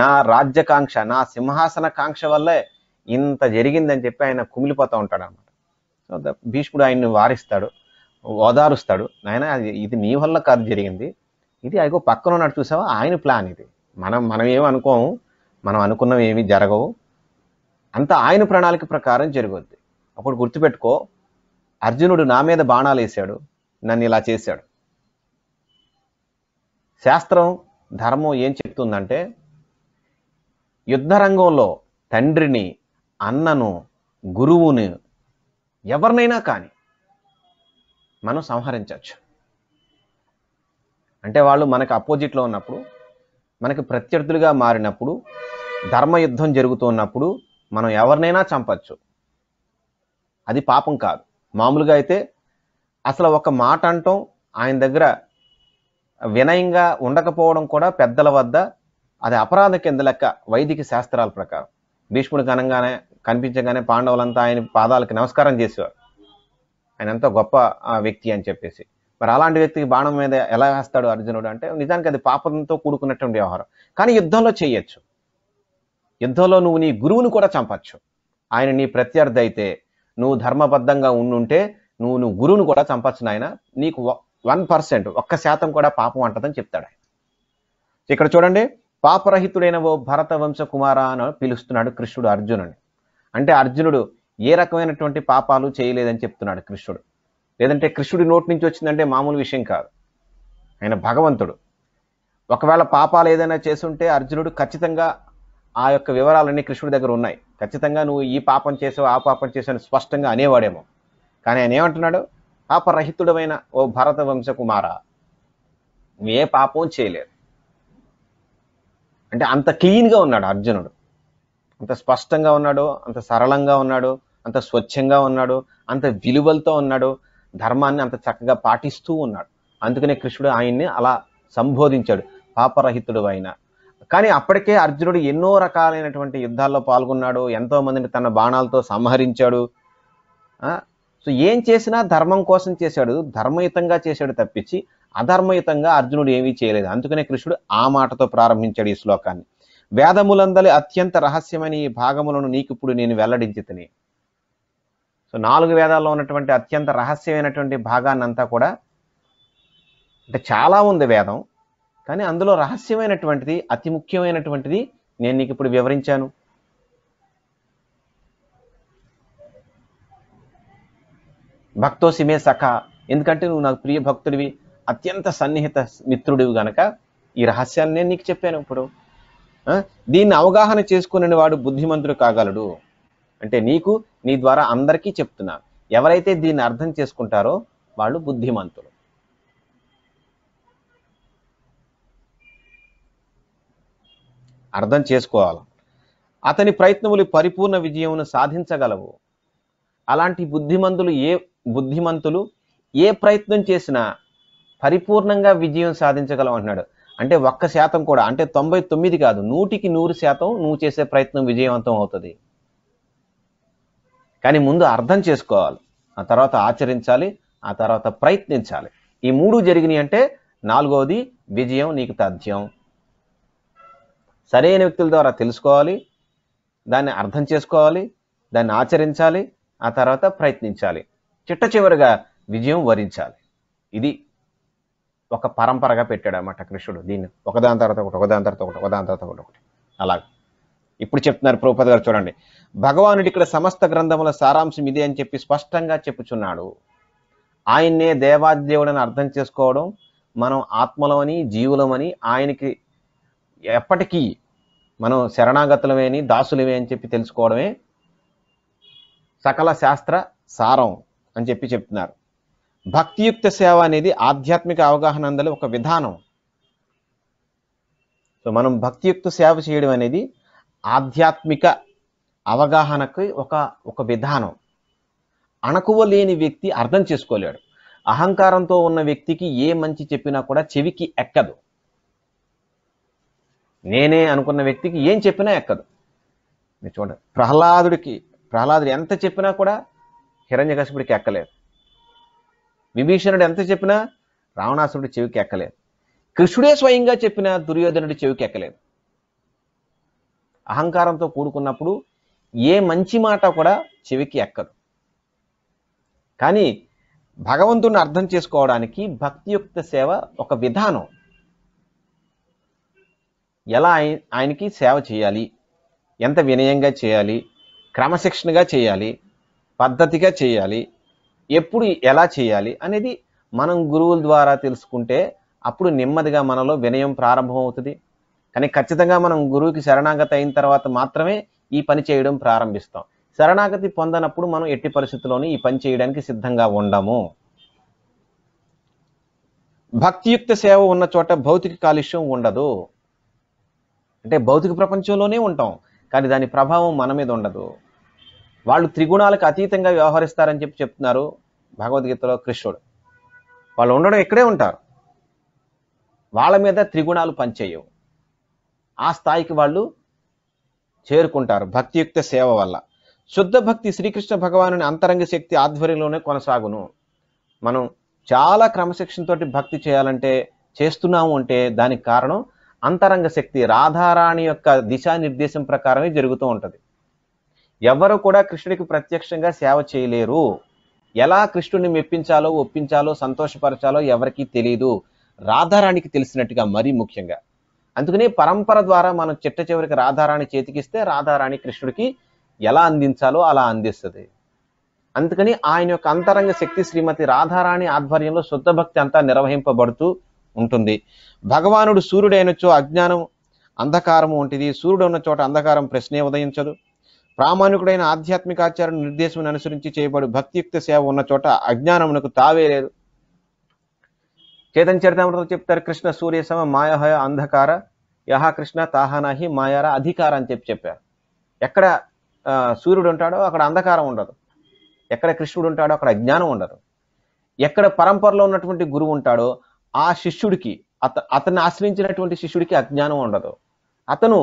నా రాజ్యకాంక్ష నా సింహాసన కాంక్ష వల్లే ఇంత జరిగిందని చెప్పి ఆయన కుమిలిపోతూ ఉంటాడు అనమాట సో భీష్ముడు ఆయన్ని వారిస్తాడు ఓదారుస్తాడు నాయన ఇది నీ వల్ల కాదు జరిగింది ఇది అయిగో పక్కన ఉన్నట్టు చూసావా ఆయన ప్లాన్ ఇది మనం మనం ఏమనుకోము మనం అనుకున్నవి ఏమీ జరగవు అంతా ఆయన ప్రణాళిక ప్రకారం జరుగుద్ది అప్పుడు గుర్తుపెట్టుకో అర్జునుడు నా మీద బాణాలు వేశాడు నన్ను ఇలా చేశాడు శాస్త్రం ధర్మం ఏం చెప్తుందంటే యుద్ధరంగంలో తండ్రిని అన్నను గురువుని ఎవరినైనా కానీ మనం సంహరించవచ్చు అంటే వాళ్ళు మనకు అపోజిట్లో ఉన్నప్పుడు మనకు ప్రత్యర్థులుగా మారినప్పుడు ధర్మయుద్ధం జరుగుతున్నప్పుడు మనం ఎవరినైనా చంపచ్చు అది పాపం కాదు మామూలుగా అయితే అసలు ఒక మాట అంటం ఆయన దగ్గర వినయంగా ఉండకపోవడం కూడా పెద్దల వద్ద అది అపరాధ కింద లెక్క వైదిక శాస్త్రాల ప్రకారం భీష్ముడు కనంగానే కనిపించగానే పాండవులంతా ఆయన పాదాలకు నమస్కారం చేసేవారు ఆయన ఎంతో గొప్ప వ్యక్తి అని చెప్పేసి మరి అలాంటి వ్యక్తికి బాణం మీద ఎలా వేస్తాడు అర్జునుడు అంటే నిజానికి అది పాపంతో కూడుకున్నటువంటి వ్యవహారం కానీ యుద్ధంలో చేయొచ్చు యుద్ధంలో నువ్వు నీ గురువును కూడా చంపచ్చు ఆయన నీ ప్రత్యర్థి అయితే నువ్వు ధర్మబద్ధంగా ఉండుంటే నువ్వు నువ్వు గురువును కూడా చంపచ్చు నాయన నీకు వన్ పర్సెంట్ ఒక్క శాతం కూడా పాపం అంటదని చెప్తాడు ఆయన ఇక్కడ చూడండి పాపరహితుడైన ఓ భరత వంశ కుమార అని పిలుస్తున్నాడు కృష్ణుడు అర్జునుడిని అంటే అర్జునుడు ఏ రకమైనటువంటి పాపాలు చేయలేదని చెప్తున్నాడు కృష్ణుడు లేదంటే కృష్ణుడి నోటి నుంచి వచ్చిందంటే మామూలు విషయం కాదు ఆయన భగవంతుడు ఒకవేళ పాపాలు ఏదైనా చేస్తుంటే అర్జునుడు ఖచ్చితంగా ఆ యొక్క వివరాలన్నీ కృష్ణుడి దగ్గర ఉన్నాయి ఖచ్చితంగా నువ్వు ఈ పాపం చేసావు ఆ పాపం చేసావు స్పష్టంగా అనేవాడేమో కానీ ఆయన ఏమంటున్నాడు పాపరహితుడమైన ఓ భరత వంశ కుమార నువ్వే పాపం చేయలేదు అంటే అంత క్లీన్గా ఉన్నాడు అర్జునుడు అంత స్పష్టంగా ఉన్నాడు అంత సరళంగా ఉన్నాడు అంత స్వచ్ఛంగా ఉన్నాడు అంత విలువలతో ఉన్నాడు ధర్మాన్ని అంత చక్కగా పాటిస్తూ ఉన్నాడు అందుకనే కృష్ణుడు ఆయన్ని అలా సంబోధించాడు పాపరహితుడు అయినా కానీ అప్పటికే అర్జునుడు ఎన్నో రకాలైనటువంటి యుద్ధాల్లో పాల్గొన్నాడు ఎంతో మందిని తన బాణాలతో సంహరించాడు సో ఏం చేసినా ధర్మం కోసం చేశాడు ధర్మయుతంగా చేశాడు తప్పించి అధర్మయుతంగా అర్జునుడు ఏమీ చేయలేదు అందుకనే కృష్ణుడు ఆ మాటతో ప్రారంభించాడు ఈ శ్లోకాన్ని వేదములందలి అత్యంత రహస్యమైన ఈ భాగములను నీకు ఇప్పుడు నేను వెల్లడించి తిని సో నాలుగు వేదాల్లో ఉన్నటువంటి అత్యంత రహస్యమైనటువంటి భాగాన్నంతా కూడా అంటే చాలా ఉంది వేదం కానీ అందులో రహస్యమైనటువంటిది అతి ముఖ్యమైనటువంటిది నేను నీకు ఇప్పుడు వివరించాను భక్తోసిమే సఖ ఎందుకంటే నువ్వు నాకు ప్రియ భక్తుడివి అత్యంత సన్నిహిత మిత్రుడివి గనక ఈ రహస్యాన్ని నేను నీకు చెప్పాను ఇప్పుడు దీన్ని అవగాహన చేసుకునే వాడు బుద్ధిమంతుడు కాగలడు అంటే నీకు నీ ద్వారా అందరికీ చెప్తున్నాను ఎవరైతే దీన్ని అర్థం చేసుకుంటారో వాళ్ళు బుద్ధిమంతులు అర్థం చేసుకోవాలి అతని ప్రయత్నములు పరిపూర్ణ విజయమును సాధించగలవు అలాంటి బుద్ధిమంతులు ఏ బుద్ధిమంతులు ఏ ప్రయత్నం చేసినా పరిపూర్ణంగా విజయం సాధించగలం అంటున్నాడు అంటే ఒక్క శాతం కూడా అంటే తొంభై తొమ్మిది కాదు నూటికి నూరు శాతం నువ్వు చేసే ప్రయత్నం విజయవంతం అవుతుంది కానీ ముందు అర్థం చేసుకోవాలి ఆ తర్వాత ఆచరించాలి ఆ తర్వాత ప్రయత్నించాలి ఈ మూడు జరిగినాయి అంటే నాలుగవది విజయం నీకు తథ్యం సరైన వ్యక్తుల ద్వారా తెలుసుకోవాలి దాన్ని అర్థం చేసుకోవాలి దాన్ని ఆచరించాలి ఆ తర్వాత ప్రయత్నించాలి చిట్ట విజయం వరించాలి ఇది ఒక పరంపరగా పెట్టాడు అన్నమాట కృష్ణుడు దీన్ని ఒకదాని తర్వాత ఒకటి ఒకదాని తర్వాత ఒకటి ఒకదాని తర్వాత ఒకటి ఒకటి అలాగ ఇప్పుడు చెప్తున్నారు ప్రభుపద గారు చూడండి భగవానుడు ఇక్కడ సమస్త గ్రంథముల సారాంశం ఇదే అని చెప్పి స్పష్టంగా చెప్పుచున్నాడు ఆయన్నే దేవాదేవుడని అర్థం చేసుకోవడం మనం ఆత్మలమని జీవులమని ఆయనకి ఎప్పటికీ మనం శరణాగతులమేని దాసులమే అని చెప్పి తెలుసుకోవడమే సకల శాస్త్ర సారం అని చెప్పి చెప్తున్నారు భక్తియుక్త సేవ అనేది ఆధ్యాత్మిక అవగాహన అందలి ఒక విధానం సో మనం భక్తియుక్త సేవ చేయడం అనేది ఆధ్యాత్మిక అవగాహనకి ఒక ఒక విధానం అణకువ లేని వ్యక్తి అర్థం చేసుకోలేడు అహంకారంతో ఉన్న వ్యక్తికి ఏ మంచి చెప్పినా కూడా చెవికి ఎక్కదు నేనే అనుకున్న వ్యక్తికి ఏం చెప్పినా ఎక్కదు మీరు చూడండి ప్రహ్లాదుడికి ప్రహ్లాదుడు ఎంత చెప్పినా కూడా హిరణ్యకశిపుడికి ఎక్కలేదు విభీషణుడు ఎంత చెప్పినా రావణాసురుడి చెవికి ఎక్కలేదు కృష్ణుడే స్వయంగా చెప్పిన దుర్యోధనుడి చెవికి ఎక్కలేదు అహంకారంతో కూడుకున్నప్పుడు ఏ మంచి మాట కూడా చెవికి ఎక్కదు కానీ భగవంతుని అర్థం చేసుకోవడానికి భక్తియుక్త సేవ ఒక విధానం ఎలా ఆయనకి సేవ చేయాలి ఎంత వినయంగా చేయాలి క్రమశిక్షణగా చేయాలి పద్ధతిగా చేయాలి ఎప్పుడు ఎలా చేయాలి అనేది మనం గురువుల ద్వారా తెలుసుకుంటే అప్పుడు నెమ్మదిగా మనలో వినయం ప్రారంభమవుతుంది కానీ ఖచ్చితంగా మనం గురువుకి శరణాగతి అయిన తర్వాత మాత్రమే ఈ పని చేయడం ప్రారంభిస్తాం శరణాగతి పొందనప్పుడు మనం ఎట్టి పరిస్థితుల్లోనూ ఈ పని చేయడానికి సిద్ధంగా ఉండము భక్తియుక్త సేవ ఉన్న చోట భౌతిక కాలుష్యం ఉండదు అంటే భౌతిక ప్రపంచంలోనే ఉంటాం కానీ దాని ప్రభావం మన మీద ఉండదు వాళ్ళు త్రిగుణాలకు అతీతంగా వ్యవహరిస్తారని చెప్పి చెప్తున్నారు భగవద్గీతలో కృష్ణుడు వాళ్ళు ఉండడం ఇక్కడే ఉంటారు వాళ్ళ మీద త్రిగుణాలు పనిచేయవు ఆ స్థాయికి వాళ్ళు చేరుకుంటారు భక్తియుక్త సేవ వల్ల శుద్ధ భక్తి శ్రీకృష్ణ భగవాను అంతరంగ శక్తి ఆధ్వర్యంలోనే కొనసాగును మనం చాలా క్రమశిక్షణతోటి భక్తి చేయాలంటే చేస్తున్నాము అంటే దానికి కారణం అంతరంగ శక్తి రాధారాణి యొక్క దిశానిర్దేశం ప్రకారమే జరుగుతూ ఉంటుంది ఎవరు కూడా కృష్ణుడికి ప్రత్యక్షంగా సేవ చేయలేరు ఎలా కృష్ణుడిని మెప్పించాలో ఒప్పించాలో సంతోషపరచాలో ఎవరికీ తెలియదు రాధారాణికి తెలిసినట్టుగా మరీ ముఖ్యంగా అందుకని పరంపర ద్వారా మనం చిట్ట చివరికి రాధారాణి చేతికిస్తే రాధారాణి కృష్ణుడికి ఎలా అందించాలో అలా అందిస్తుంది అందుకని ఆయన యొక్క అంతరంగ శక్తి శ్రీమతి రాధారాణి ఆధ్వర్యంలో శుద్ధ భక్తి అంతా నిర్వహింపబడుతూ ఉంటుంది భగవానుడు సూర్యుడైనచో అజ్ఞానం అంధకారము వంటిది సూర్యుడు ఉన్న చోట అంధకారం ప్రశ్నే ఉదయించదు ప్రామాణికుడైన ఆధ్యాత్మికాచార్య నిర్దేశం అనుసరించి చేయబడు భక్తియుక్త సేవ ఉన్న చోట అజ్ఞానమునకు తావే లేదు చేతన్ చరితామృతం చెప్తారు కృష్ణ సూర్య సమ మాయహయ అంధకార యహా కృష్ణ తాహానాహి మాయార అధికార అని చెప్పి చెప్పారు ఎక్కడ సూర్యుడు ఉంటాడో అక్కడ అంధకారం ఉండదు ఎక్కడ కృష్ణుడు ఉంటాడో అక్కడ అజ్ఞానం ఉండదు ఎక్కడ పరంపరలో ఉన్నటువంటి గురువు ఉంటాడో ఆ శిష్యుడికి అత అతన్ని ఆశ్రయించినటువంటి శిష్యుడికి అజ్ఞానం ఉండదు అతను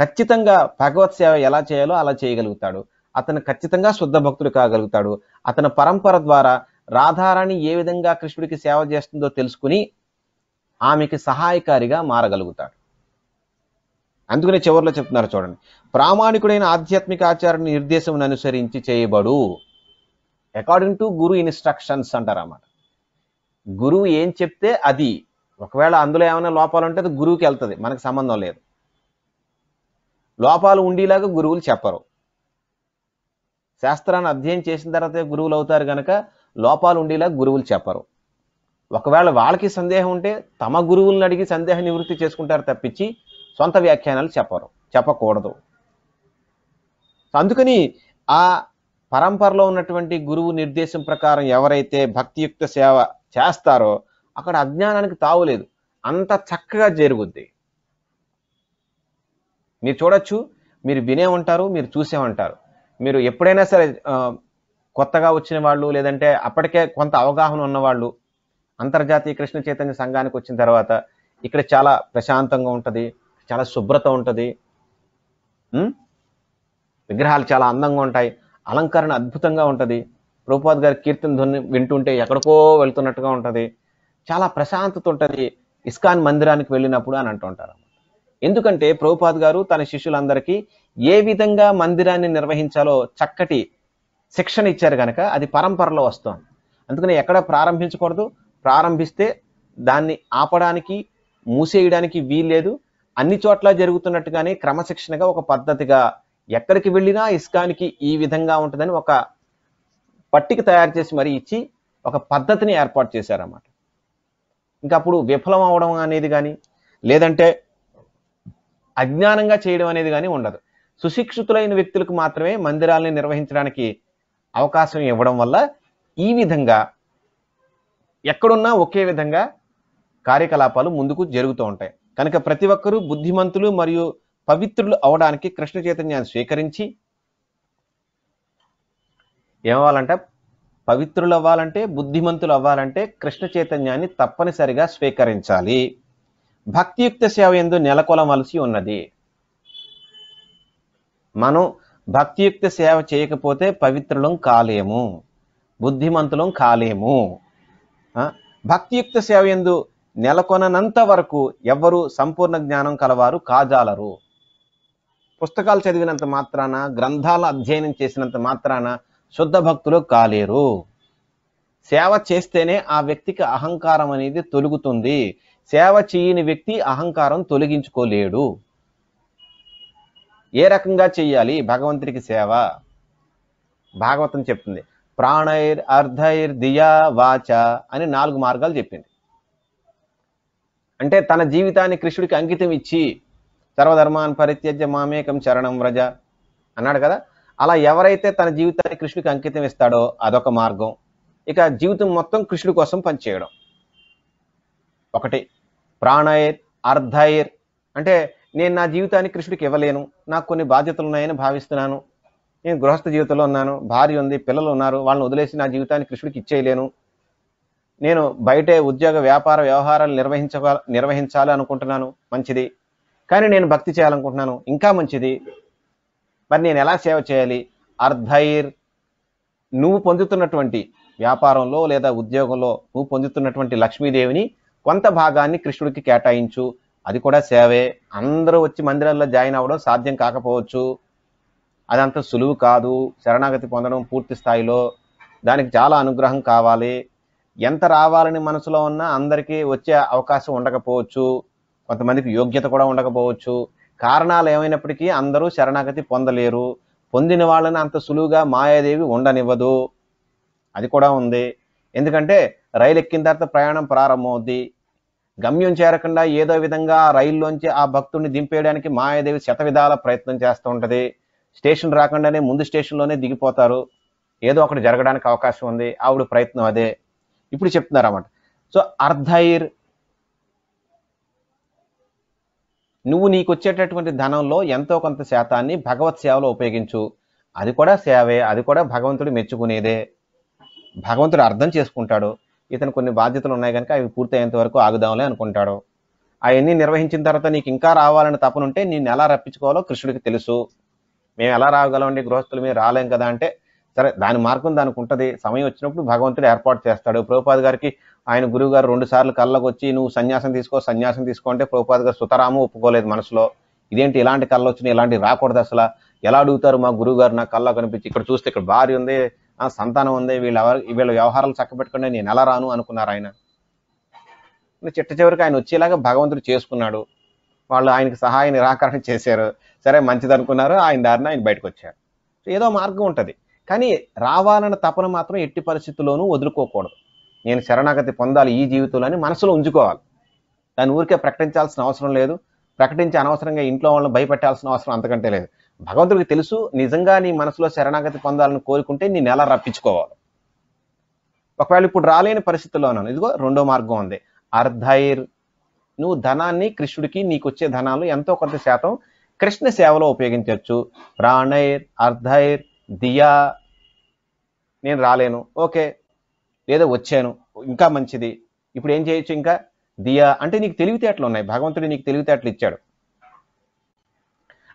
ఖచ్చితంగా భగవత్ సేవ ఎలా చేయాలో అలా చేయగలుగుతాడు అతను ఖచ్చితంగా శుద్ధ భక్తుడు కాగలుగుతాడు అతని పరంపర ద్వారా రాధారాణి ఏ విధంగా కృష్ణుడికి సేవ చేస్తుందో తెలుసుకుని ఆమెకి సహాయకారిగా మారగలుగుతాడు అందుకనే చివరిలో చెప్తున్నారు చూడండి ప్రామాణికుడైన ఆధ్యాత్మిక ఆచార నిర్దేశం అనుసరించి చేయబడు అకార్డింగ్ టు గురు ఇన్స్ట్రక్షన్స్ అంటారు అన్నమాట గురువు ఏం చెప్తే అది ఒకవేళ అందులో ఏమైనా లోపాలు ఉంటే అది గురువుకి వెళ్తుంది మనకు సంబంధం లేదు లోపాలు ఉండేలాగా గురువులు చెప్పరు శాస్త్రాన్ని అధ్యయనం చేసిన తర్వాత గురువులు అవుతారు కనుక లోపాలు ఉండేలాగా గురువులు చెప్పరు ఒకవేళ వాళ్ళకి సందేహం ఉంటే తమ గురువులను అడిగి సందేహ నివృత్తి చేసుకుంటారు తప్పించి సొంత వ్యాఖ్యానాలు చెప్పరు చెప్పకూడదు అందుకని ఆ పరంపరలో ఉన్నటువంటి గురువు నిర్దేశం ప్రకారం ఎవరైతే భక్తియుక్త సేవ చేస్తారో అక్కడ అజ్ఞానానికి తావులేదు అంత చక్కగా జరుగుద్ది మీరు చూడొచ్చు మీరు వినే ఉంటారు మీరు చూసే ఉంటారు మీరు ఎప్పుడైనా సరే కొత్తగా వచ్చిన వాళ్ళు లేదంటే అప్పటికే కొంత అవగాహన ఉన్నవాళ్ళు అంతర్జాతీయ కృష్ణ చైతన్య సంఘానికి వచ్చిన తర్వాత ఇక్కడ చాలా ప్రశాంతంగా ఉంటుంది చాలా శుభ్రత ఉంటుంది విగ్రహాలు చాలా అందంగా ఉంటాయి అలంకరణ అద్భుతంగా ఉంటుంది ప్రభుపాద్ గారి కీర్తన ధ్వని వింటుంటే ఎక్కడికో వెళ్తున్నట్టుగా ఉంటుంది చాలా ప్రశాంతత ఉంటుంది ఇస్కాన్ మందిరానికి వెళ్ళినప్పుడు అని అంటుంటారు ఎందుకంటే ప్రభుపాద్ గారు తన శిష్యులందరికీ ఏ విధంగా మందిరాన్ని నిర్వహించాలో చక్కటి శిక్షణ ఇచ్చారు కనుక అది పరంపరలో వస్తుంది అందుకని ఎక్కడ ప్రారంభించకూడదు ప్రారంభిస్తే దాన్ని ఆపడానికి మూసేయడానికి వీల్లేదు అన్ని చోట్ల జరుగుతున్నట్టుగానే క్రమశిక్షణగా ఒక పద్ధతిగా ఎక్కడికి వెళ్ళినా ఇస్కానికి ఈ విధంగా ఉంటుందని ఒక పట్టిక తయారు చేసి మరీ ఇచ్చి ఒక పద్ధతిని ఏర్పాటు చేశారన్నమాట ఇంకా అప్పుడు విఫలం అవడం అనేది కానీ లేదంటే అజ్ఞానంగా చేయడం అనేది కానీ ఉండదు సుశిక్షితులైన వ్యక్తులకు మాత్రమే మందిరాలని నిర్వహించడానికి అవకాశం ఇవ్వడం వల్ల ఈ విధంగా ఎక్కడున్నా ఒకే విధంగా కార్యకలాపాలు ముందుకు జరుగుతూ ఉంటాయి కనుక ప్రతి ఒక్కరూ బుద్ధిమంతులు మరియు పవిత్రులు అవడానికి కృష్ణ చైతన్యాన్ని స్వీకరించి ఏమవ్వాలంటే పవిత్రులు అవ్వాలంటే బుద్ధిమంతులు అవ్వాలంటే కృష్ణ చైతన్యాన్ని తప్పనిసరిగా స్వీకరించాలి భక్తియుక్త సేవ ఎందు నెలకొలవలసి ఉన్నది మనం భక్తియుక్త సేవ చేయకపోతే పవిత్రులం కాలేము బుద్ధిమంతులం కాలేము భక్తియుక్త సేవ ఎందు నెలకొనంత వరకు ఎవరు సంపూర్ణ జ్ఞానం కలవారు కాజాలరు పుస్తకాలు చదివినంత మాత్రాన గ్రంథాల అధ్యయనం చేసినంత మాత్రాన శుద్ధ భక్తులు కాలేరు సేవ చేస్తేనే ఆ వ్యక్తికి అహంకారం అనేది తొలుగుతుంది సేవ చేయని వ్యక్తి అహంకారం తొలగించుకోలేడు ఏ రకంగా చేయాలి భగవంతుడికి సేవ భాగవతం చెప్తుంది ప్రాణైర్ అర్ధైర్ దియా వాచ అని నాలుగు మార్గాలు చెప్పింది అంటే తన జీవితాన్ని కృష్ణుడికి అంకితం ఇచ్చి సర్వధర్మాన్ పరిత్యజ్య మామేకం చరణం వ్రజ అన్నాడు కదా అలా ఎవరైతే తన జీవితాన్ని కృష్ణుకి అంకితం ఇస్తాడో అదొక మార్గం ఇక జీవితం మొత్తం కృష్ణుడి కోసం పనిచేయడం ఒకటి ప్రాణైర్ అర్ధైర్ అంటే నేను నా జీవితాన్ని కృష్ణుడికి ఇవ్వలేను నాకు కొన్ని బాధ్యతలు ఉన్నాయని భావిస్తున్నాను నేను గృహస్థ జీవితంలో ఉన్నాను భార్య ఉంది పిల్లలు ఉన్నారు వాళ్ళని వదిలేసి నా జీవితాన్ని కృష్ణుడికి ఇచ్చేయలేను నేను బయటే ఉద్యోగ వ్యాపార వ్యవహారాలు నిర్వహించ నిర్వహించాలి అనుకుంటున్నాను మంచిది కానీ నేను భక్తి చేయాలనుకుంటున్నాను ఇంకా మంచిది మరి నేను ఎలా సేవ చేయాలి అర్ధైర్ నువ్వు పొందుతున్నటువంటి వ్యాపారంలో లేదా ఉద్యోగంలో నువ్వు పొందుతున్నటువంటి లక్ష్మీదేవిని కొంత భాగాన్ని కృష్ణుడికి కేటాయించు అది కూడా సేవే అందరూ వచ్చి మందిరాల్లో జాయిన్ అవ్వడం సాధ్యం కాకపోవచ్చు అదంత సులువు కాదు శరణాగతి పొందడం పూర్తి స్థాయిలో దానికి చాలా అనుగ్రహం కావాలి ఎంత రావాలని మనసులో ఉన్నా అందరికీ వచ్చే అవకాశం ఉండకపోవచ్చు కొంతమందికి యోగ్యత కూడా ఉండకపోవచ్చు కారణాలు ఏమైనప్పటికీ అందరూ శరణాగతి పొందలేరు పొందిన వాళ్ళని అంత సులువుగా మాయాదేవి ఉండనివ్వదు అది కూడా ఉంది ఎందుకంటే రైలు ఎక్కిన తర్వాత ప్రయాణం ప్రారంభమవుద్ది గమ్యం చేరకుండా ఏదో విధంగా రైల్లోంచి ఆ భక్తుడిని దింపేయడానికి మాయాదేవి శతవిధాల ప్రయత్నం చేస్తూ ఉంటుంది స్టేషన్ రాకుండానే ముందు స్టేషన్లోనే దిగిపోతారు ఏదో ఒకటి జరగడానికి అవకాశం ఉంది ఆవిడ ప్రయత్నం అదే ఇప్పుడు చెప్తున్నారు అన్నమాట సో అర్ధైర్ నువ్వు నీకు వచ్చేటటువంటి ధనంలో ఎంతో కొంత శాతాన్ని భగవత్ సేవలో ఉపయోగించు అది కూడా సేవే అది కూడా భగవంతుడు మెచ్చుకునేదే భగవంతుడు అర్థం చేసుకుంటాడు ఇతను కొన్ని బాధ్యతలు ఉన్నాయి కనుక అవి పూర్తయ్యేంత వరకు ఆగుదాంలే అనుకుంటాడు అవన్నీ నిర్వహించిన తర్వాత నీకు ఇంకా రావాలని తప్పనుంటే నేను ఎలా రప్పించుకోవాలో కృష్ణుడికి తెలుసు మేము ఎలా రాగలమండి గృహస్థులు మేము రాలేం కదా అంటే సరే దాని మార్గం దానికి ఉంటుంది సమయం వచ్చినప్పుడు భగవంతుడు ఏర్పాటు చేస్తాడు ప్రభుపాద గారికి ఆయన గురువుగారు రెండు సార్లు కళ్ళకు వచ్చి నువ్వు సన్యాసం తీసుకో సన్యాసం తీసుకో అంటే ప్రభుపాద్ గారు సుతరాము ఒప్పుకోలేదు మనసులో ఇదేంటి ఇలాంటి కళ్ళు వచ్చినాయి ఇలాంటి రాకూడదు అసలు ఎలా అడుగుతారు మా గురువుగారు నా కళ్ళ కనిపించి ఇక్కడ చూస్తే ఇక్కడ భార్య ఉంది సంతానం ఉంది వీళ్ళ వీళ్ళ వ్యవహారాలు చక్కబెట్టుకుంటే నేను ఎలా రాను అనుకున్నారు ఆయన చిట్ట చివరికి ఆయన వచ్చేలాగా భగవంతుడు చేసుకున్నాడు వాళ్ళు ఆయనకు సహాయ నిరాకరణ చేశారు సరే మంచిది అనుకున్నారు ఆయన దారిన ఆయన బయటకు వచ్చారు ఏదో మార్గం ఉంటుంది కానీ రావాలన్న తపన మాత్రం ఎట్టి పరిస్థితుల్లోనూ వదులుకోకూడదు నేను శరణాగతి పొందాలి ఈ జీవితంలో అని మనసులో ఉంచుకోవాలి దాని ఊరికే ప్రకటించాల్సిన అవసరం లేదు ప్రకటించి అనవసరంగా ఇంట్లో వాళ్ళని భయపెట్టాల్సిన అవసరం అంతకంటే లేదు భగవంతుడికి తెలుసు నిజంగా నీ మనసులో శరణాగతి పొందాలని కోరుకుంటే నేను ఎలా రప్పించుకోవాలి ఒకవేళ ఇప్పుడు రాలేని పరిస్థితుల్లో ఉన్నాను ఇదిగో రెండో మార్గం ఉంది అర్ధైర్ నువ్వు ధనాన్ని కృష్ణుడికి నీకు వచ్చే ధనాలు ఎంతో కొంత శాతం కృష్ణ సేవలో ఉపయోగించవచ్చు ప్రాణైర్ అర్ధైర్ దియా నేను రాలేను ఓకే లేదా వచ్చాను ఇంకా మంచిది ఇప్పుడు ఏం చేయొచ్చు ఇంకా దియా అంటే నీకు తెలివితేటలు ఉన్నాయి భగవంతుడు నీకు తెలివితేటలు ఇచ్చాడు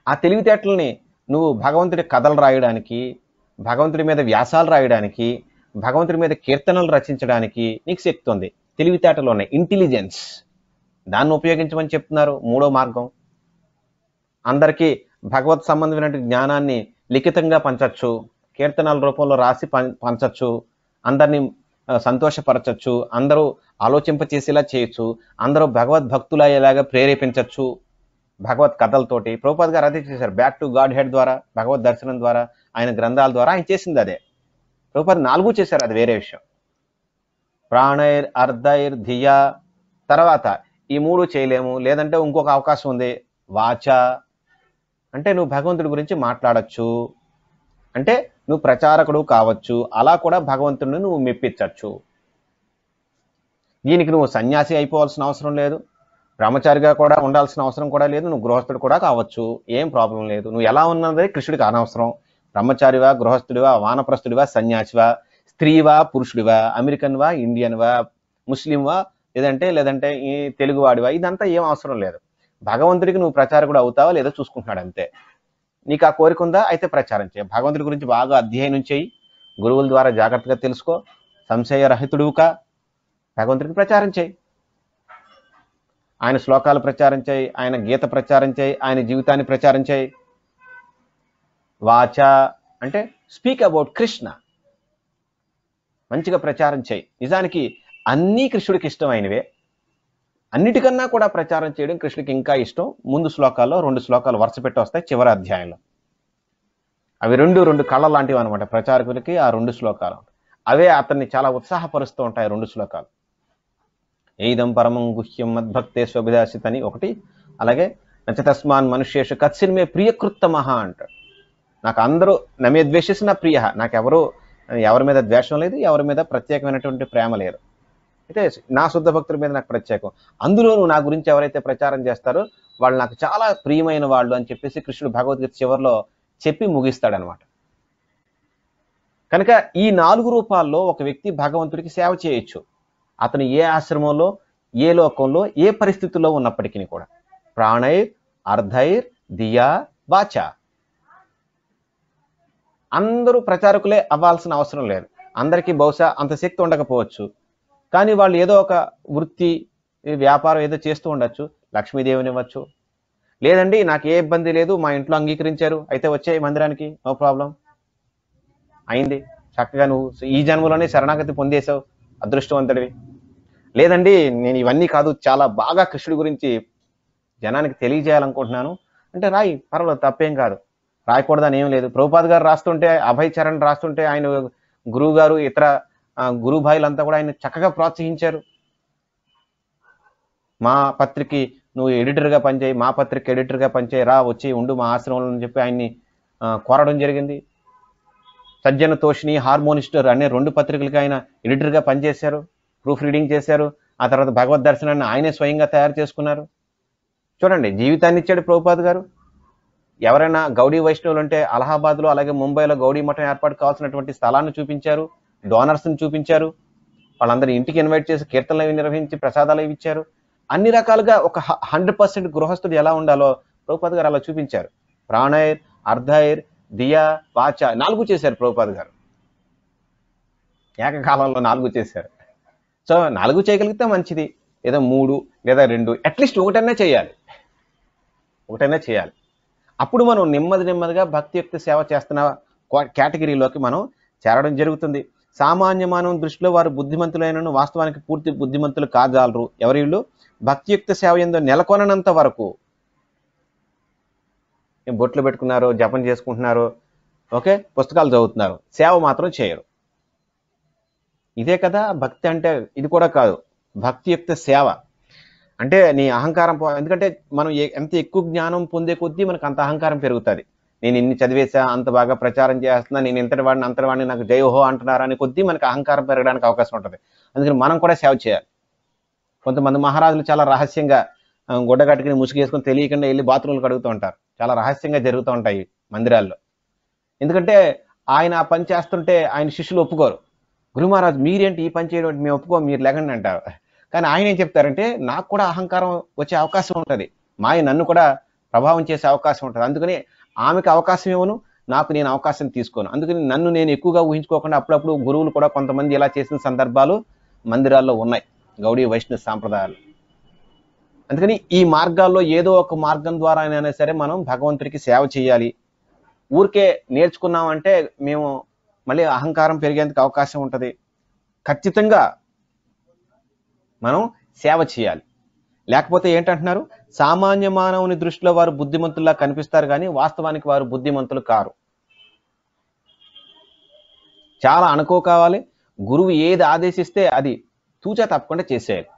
ఆ తెలివితేటలని నువ్వు భగవంతుడి కథలు రాయడానికి భగవంతుడి మీద వ్యాసాలు రాయడానికి భగవంతుడి మీద కీర్తనలు రచించడానికి నీకు శక్తి ఉంది తెలివితేటలు ఉన్నాయి ఇంటెలిజెన్స్ దాన్ని ఉపయోగించమని చెప్తున్నారు మూడో మార్గం అందరికీ భగవత్ సంబంధమైనటువంటి జ్ఞానాన్ని లిఖితంగా పంచచ్చు కీర్తనల రూపంలో రాసి పంచచ్చు అందరినీ సంతోషపరచచ్చు అందరూ ఆలోచింపచేసేలా చేయొచ్చు అందరూ భగవద్ అయ్యేలాగా ప్రేరేపించవచ్చు భగవత్ కథలతోటి ప్రభుపాద్ గారు అదే చేశారు బ్యాక్ టు గాడ్ హెడ్ ద్వారా భగవద్ దర్శనం ద్వారా ఆయన గ్రంథాల ద్వారా ఆయన చేసింది అదే ప్రభుపాద్ నాలుగు చేశారు అది వేరే విషయం ప్రాణైర్ అర్ధైర్ ధియా తర్వాత ఈ మూడు చేయలేము లేదంటే ఇంకొక అవకాశం ఉంది వాచ అంటే నువ్వు భగవంతుడి గురించి మాట్లాడచ్చు అంటే నువ్వు ప్రచారకుడు కావచ్చు అలా కూడా భగవంతుడిని నువ్వు మెప్పించవచ్చు దీనికి నువ్వు సన్యాసి అయిపోవాల్సిన అవసరం లేదు బ్రహ్మచారిగా కూడా ఉండాల్సిన అవసరం కూడా లేదు నువ్వు గృహస్థుడు కూడా కావచ్చు ఏం ప్రాబ్లం లేదు నువ్వు ఎలా ఉన్నదే కృష్ణుడికి అనవసరం బ్రహ్మచారివా గృహస్థుడివా వానప్రస్థుడివా సన్యాసివా స్త్రీవా పురుషుడివా అమెరికన్వా ఇండియన్వా ముస్లింవా లేదంటే లేదంటే ఈ తెలుగువాడివా ఇదంతా ఏం అవసరం లేదు భగవంతుడికి నువ్వు ప్రచారకుడు అవుతావా లేదో చూసుకుంటున్నాడు అంతే నీకు ఆ కోరిక ఉందా అయితే ప్రచారం చేయి భగవంతుడి గురించి బాగా అధ్యయనం చేయి గురువుల ద్వారా జాగ్రత్తగా తెలుసుకో సంశయరహితుడుగా భగవంతుడికి ప్రచారం చేయి ఆయన శ్లోకాలు ప్రచారం చేయి ఆయన గీత ప్రచారం చేయి ఆయన జీవితాన్ని ప్రచారం చేయి వాచ అంటే స్పీక్ అబౌట్ కృష్ణ మంచిగా ప్రచారం చేయి నిజానికి అన్నీ కృష్ణుడికి ఇష్టమైనవే అన్నిటికన్నా కూడా ప్రచారం చేయడం కృష్ణుకి ఇంకా ఇష్టం ముందు శ్లోకాల్లో రెండు శ్లోకాలు వరుస పెట్టి వస్తాయి చివరి అధ్యాయంలో అవి రెండు రెండు కళ్ళ లాంటివి అనమాట ప్రచారకులకి ఆ రెండు శ్లోకాలు అవే అతన్ని చాలా ఉత్సాహపరుస్తూ ఉంటాయి రెండు శ్లోకాలు ఏదం పరమం గుహ్యం మద్భక్తే అని ఒకటి అలాగే నచతస్మాన్ మనుష్యేషు కత్సిన్మే ప్రియకృత్తమహ అంటాడు నాకు అందరూ నమే ద్వేషిసిన ప్రియ నాకెవరు ఎవరి మీద ద్వేషం లేదు ఎవరి మీద ప్రత్యేకమైనటువంటి ప్రేమ లేదు అయితే నా శుద్ధ భక్తుల మీద నాకు ప్రత్యేకం అందులోనూ నా గురించి ఎవరైతే ప్రచారం చేస్తారో వాళ్ళు నాకు చాలా ప్రియమైన వాళ్ళు అని చెప్పేసి కృష్ణుడు భగవద్గీత చివరిలో చెప్పి ముగిస్తాడనమాట కనుక ఈ నాలుగు రూపాల్లో ఒక వ్యక్తి భగవంతుడికి సేవ చేయొచ్చు అతను ఏ ఆశ్రమంలో ఏ లోకంలో ఏ పరిస్థితుల్లో ఉన్నప్పటికీ కూడా ప్రాణైర్ అర్ధైర్ దియా వాచ అందరూ ప్రచారకులే అవ్వాల్సిన అవసరం లేదు అందరికీ బహుశా అంత శక్తి ఉండకపోవచ్చు కానీ వాళ్ళు ఏదో ఒక వృత్తి వ్యాపారం ఏదో చేస్తూ ఉండొచ్చు లక్ష్మీదేవినివ్వచ్చు లేదండి నాకు ఏ ఇబ్బంది లేదు మా ఇంట్లో అంగీకరించారు అయితే వచ్చే మందిరానికి నో ప్రాబ్లం అయింది చక్కగా నువ్వు ఈ జన్మలోనే శరణాగతి పొందేశావు అదృష్టవంతుడివి లేదండి నేను ఇవన్నీ కాదు చాలా బాగా కృష్ణుడి గురించి జనానికి తెలియజేయాలనుకుంటున్నాను అంటే రాయి పర్వాలేదు తప్పేం కాదు రాయకూడదని ఏం లేదు ప్రభుపాద్ గారు రాస్తుంటే అభయ్ చరణ్ రాస్తుంటే ఆయన గురువు గారు ఇతర గురుభాయిలంతా కూడా ఆయన చక్కగా ప్రోత్సహించారు మా పత్రికి నువ్వు ఎడిటర్గా పనిచేయి మా పత్రిక ఎడిటర్గా పనిచేయి రా వచ్చి ఉండు మా ఆశ్రమంలో అని చెప్పి ఆయన్ని కోరడం జరిగింది సజ్జన తోషిని హార్మోనిస్టర్ అనే రెండు పత్రికలకి ఆయన ఎడిటర్గా పనిచేశారు ప్రూఫ్ రీడింగ్ చేశారు ఆ తర్వాత భగవద్ దర్శనాన్ని ఆయనే స్వయంగా తయారు చేసుకున్నారు చూడండి జీవితాన్ని ఇచ్చాడు ప్రభుపాద్ గారు ఎవరైనా గౌడీ వైష్ణవులు అంటే అలహాబాద్లో అలాగే ముంబైలో గౌడీ మఠం ఏర్పాటు కావాల్సినటువంటి స్థలాన్ని చూపించారు డోనర్స్ని చూపించారు వాళ్ళందరి ఇంటికి ఇన్వైట్ చేసి కీర్తనలు అవి నిర్వహించి ప్రసాదాలు అవి ఇచ్చారు అన్ని రకాలుగా ఒక హండ్రెడ్ పర్సెంట్ గృహస్థుడు ఎలా ఉండాలో ప్రభుపాద్ గారు అలా చూపించారు ప్రాణైర్ అర్ధైర్ దియా వాచ నాలుగు చేశారు ప్రభుపాద్ గారు ఏకకాలంలో నాలుగు చేశారు సో నాలుగు చేయగలిగితే మంచిది ఏదో మూడు లేదా రెండు అట్లీస్ట్ ఒకటన్నా చేయాలి ఒకటైనా చేయాలి అప్పుడు మనం నెమ్మది నెమ్మదిగా భక్తి సేవ చేస్తున్న కేటగిరీలోకి మనం చేరడం జరుగుతుంది సామాన్య మానవ దృష్టిలో వారు బుద్ధిమంతులైనను వాస్తవానికి పూర్తి బుద్ధిమంతులు కాజాలరు ఎవరి వీళ్ళు భక్తియుక్త సేవ ఎందు నెలకొనంత వరకు బొట్లు పెట్టుకున్నారు జపం చేసుకుంటున్నారు ఓకే పుస్తకాలు చదువుతున్నారు సేవ మాత్రం చేయరు ఇదే కదా భక్తి అంటే ఇది కూడా కాదు భక్తి సేవ అంటే నీ అహంకారం ఎందుకంటే మనం ఎంత ఎక్కువ జ్ఞానం పొందే కొద్దీ మనకు అంత అహంకారం పెరుగుతుంది నేను ఇన్ని చదివేసా అంత బాగా ప్రచారం చేస్తున్నా నేను ఇంతటి వాడిని అంతటి వాడిని నాకు జయోహో అంటున్నారా అని కొద్దీ మనకి అహంకారం పెరగడానికి అవకాశం ఉంటుంది అందుకని మనం కూడా సేవ చేయాలి కొంతమంది మహారాజులు చాలా రహస్యంగా గుడ్డ కట్టుకుని ముసుగేసుకుని తెలియకుండా వెళ్ళి బాత్రూములు కడుగుతూ ఉంటారు చాలా రహస్యంగా జరుగుతూ ఉంటాయి మందిరాల్లో ఎందుకంటే ఆయన ఆ పని చేస్తుంటే ఆయన శిష్యులు ఒప్పుకోరు మహారాజు మీరేంటి ఈ పని చేయడం మేము ఒప్పుకో మీరు లేకండి అంటారు కానీ ఆయన ఏం చెప్తారంటే నాకు కూడా అహంకారం వచ్చే అవకాశం ఉంటుంది మా నన్ను కూడా ప్రభావం చేసే అవకాశం ఉంటుంది అందుకని ఆమెకు అవకాశం ఇవ్వను నాకు నేను అవకాశం తీసుకోను అందుకని నన్ను నేను ఎక్కువగా ఊహించుకోకుండా అప్పుడప్పుడు గురువులు కూడా కొంతమంది ఇలా చేసిన సందర్భాలు మందిరాల్లో ఉన్నాయి గౌడీ వైష్ణవ సాంప్రదాయాలు అందుకని ఈ మార్గాల్లో ఏదో ఒక మార్గం ద్వారా అయినా సరే మనం భగవంతుడికి సేవ చేయాలి ఊరికే నేర్చుకున్నామంటే మేము మళ్ళీ అహంకారం పెరిగేందుకు అవకాశం ఉంటుంది ఖచ్చితంగా మనం సేవ చేయాలి లేకపోతే ఏంటంటున్నారు సామాన్య మానవుని దృష్టిలో వారు బుద్ధిమంతుల్లా కనిపిస్తారు కానీ వాస్తవానికి వారు బుద్ధిమంతులు కారు చాలా అనుకో కావాలి గురువు ఏది ఆదేశిస్తే అది తూచా తప్పకుండా చేసేయాలి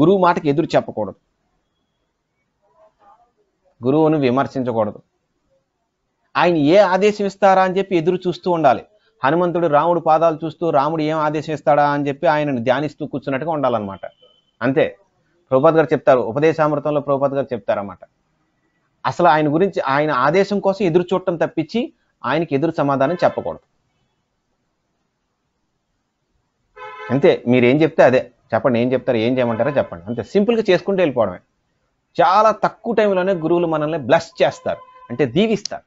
గురువు మాటకి ఎదురు చెప్పకూడదు గురువును విమర్శించకూడదు ఆయన ఏ ఆదేశం ఇస్తారా అని చెప్పి ఎదురు చూస్తూ ఉండాలి హనుమంతుడు రాముడు పాదాలు చూస్తూ రాముడు ఏం ఆదేశం ఇస్తాడా అని చెప్పి ఆయనను ధ్యానిస్తూ కూర్చున్నట్టుగా ఉండాలన్నమాట అంతే ప్రభుపాద్ గారు చెప్తారు ఉపదేశామృతంలో ప్రభుపాద్ గారు చెప్తారన్నమాట అసలు ఆయన గురించి ఆయన ఆదేశం కోసం ఎదురు చూడటం తప్పించి ఆయనకి ఎదురు సమాధానం చెప్పకూడదు అంతే మీరు ఏం చెప్తే అదే చెప్పండి ఏం చెప్తారు ఏం చేయమంటారో చెప్పండి అంతే సింపుల్గా చేసుకుంటూ వెళ్ళిపోవడమే చాలా తక్కువ టైంలోనే గురువులు మనల్ని బ్లస్ చేస్తారు అంటే దీవిస్తారు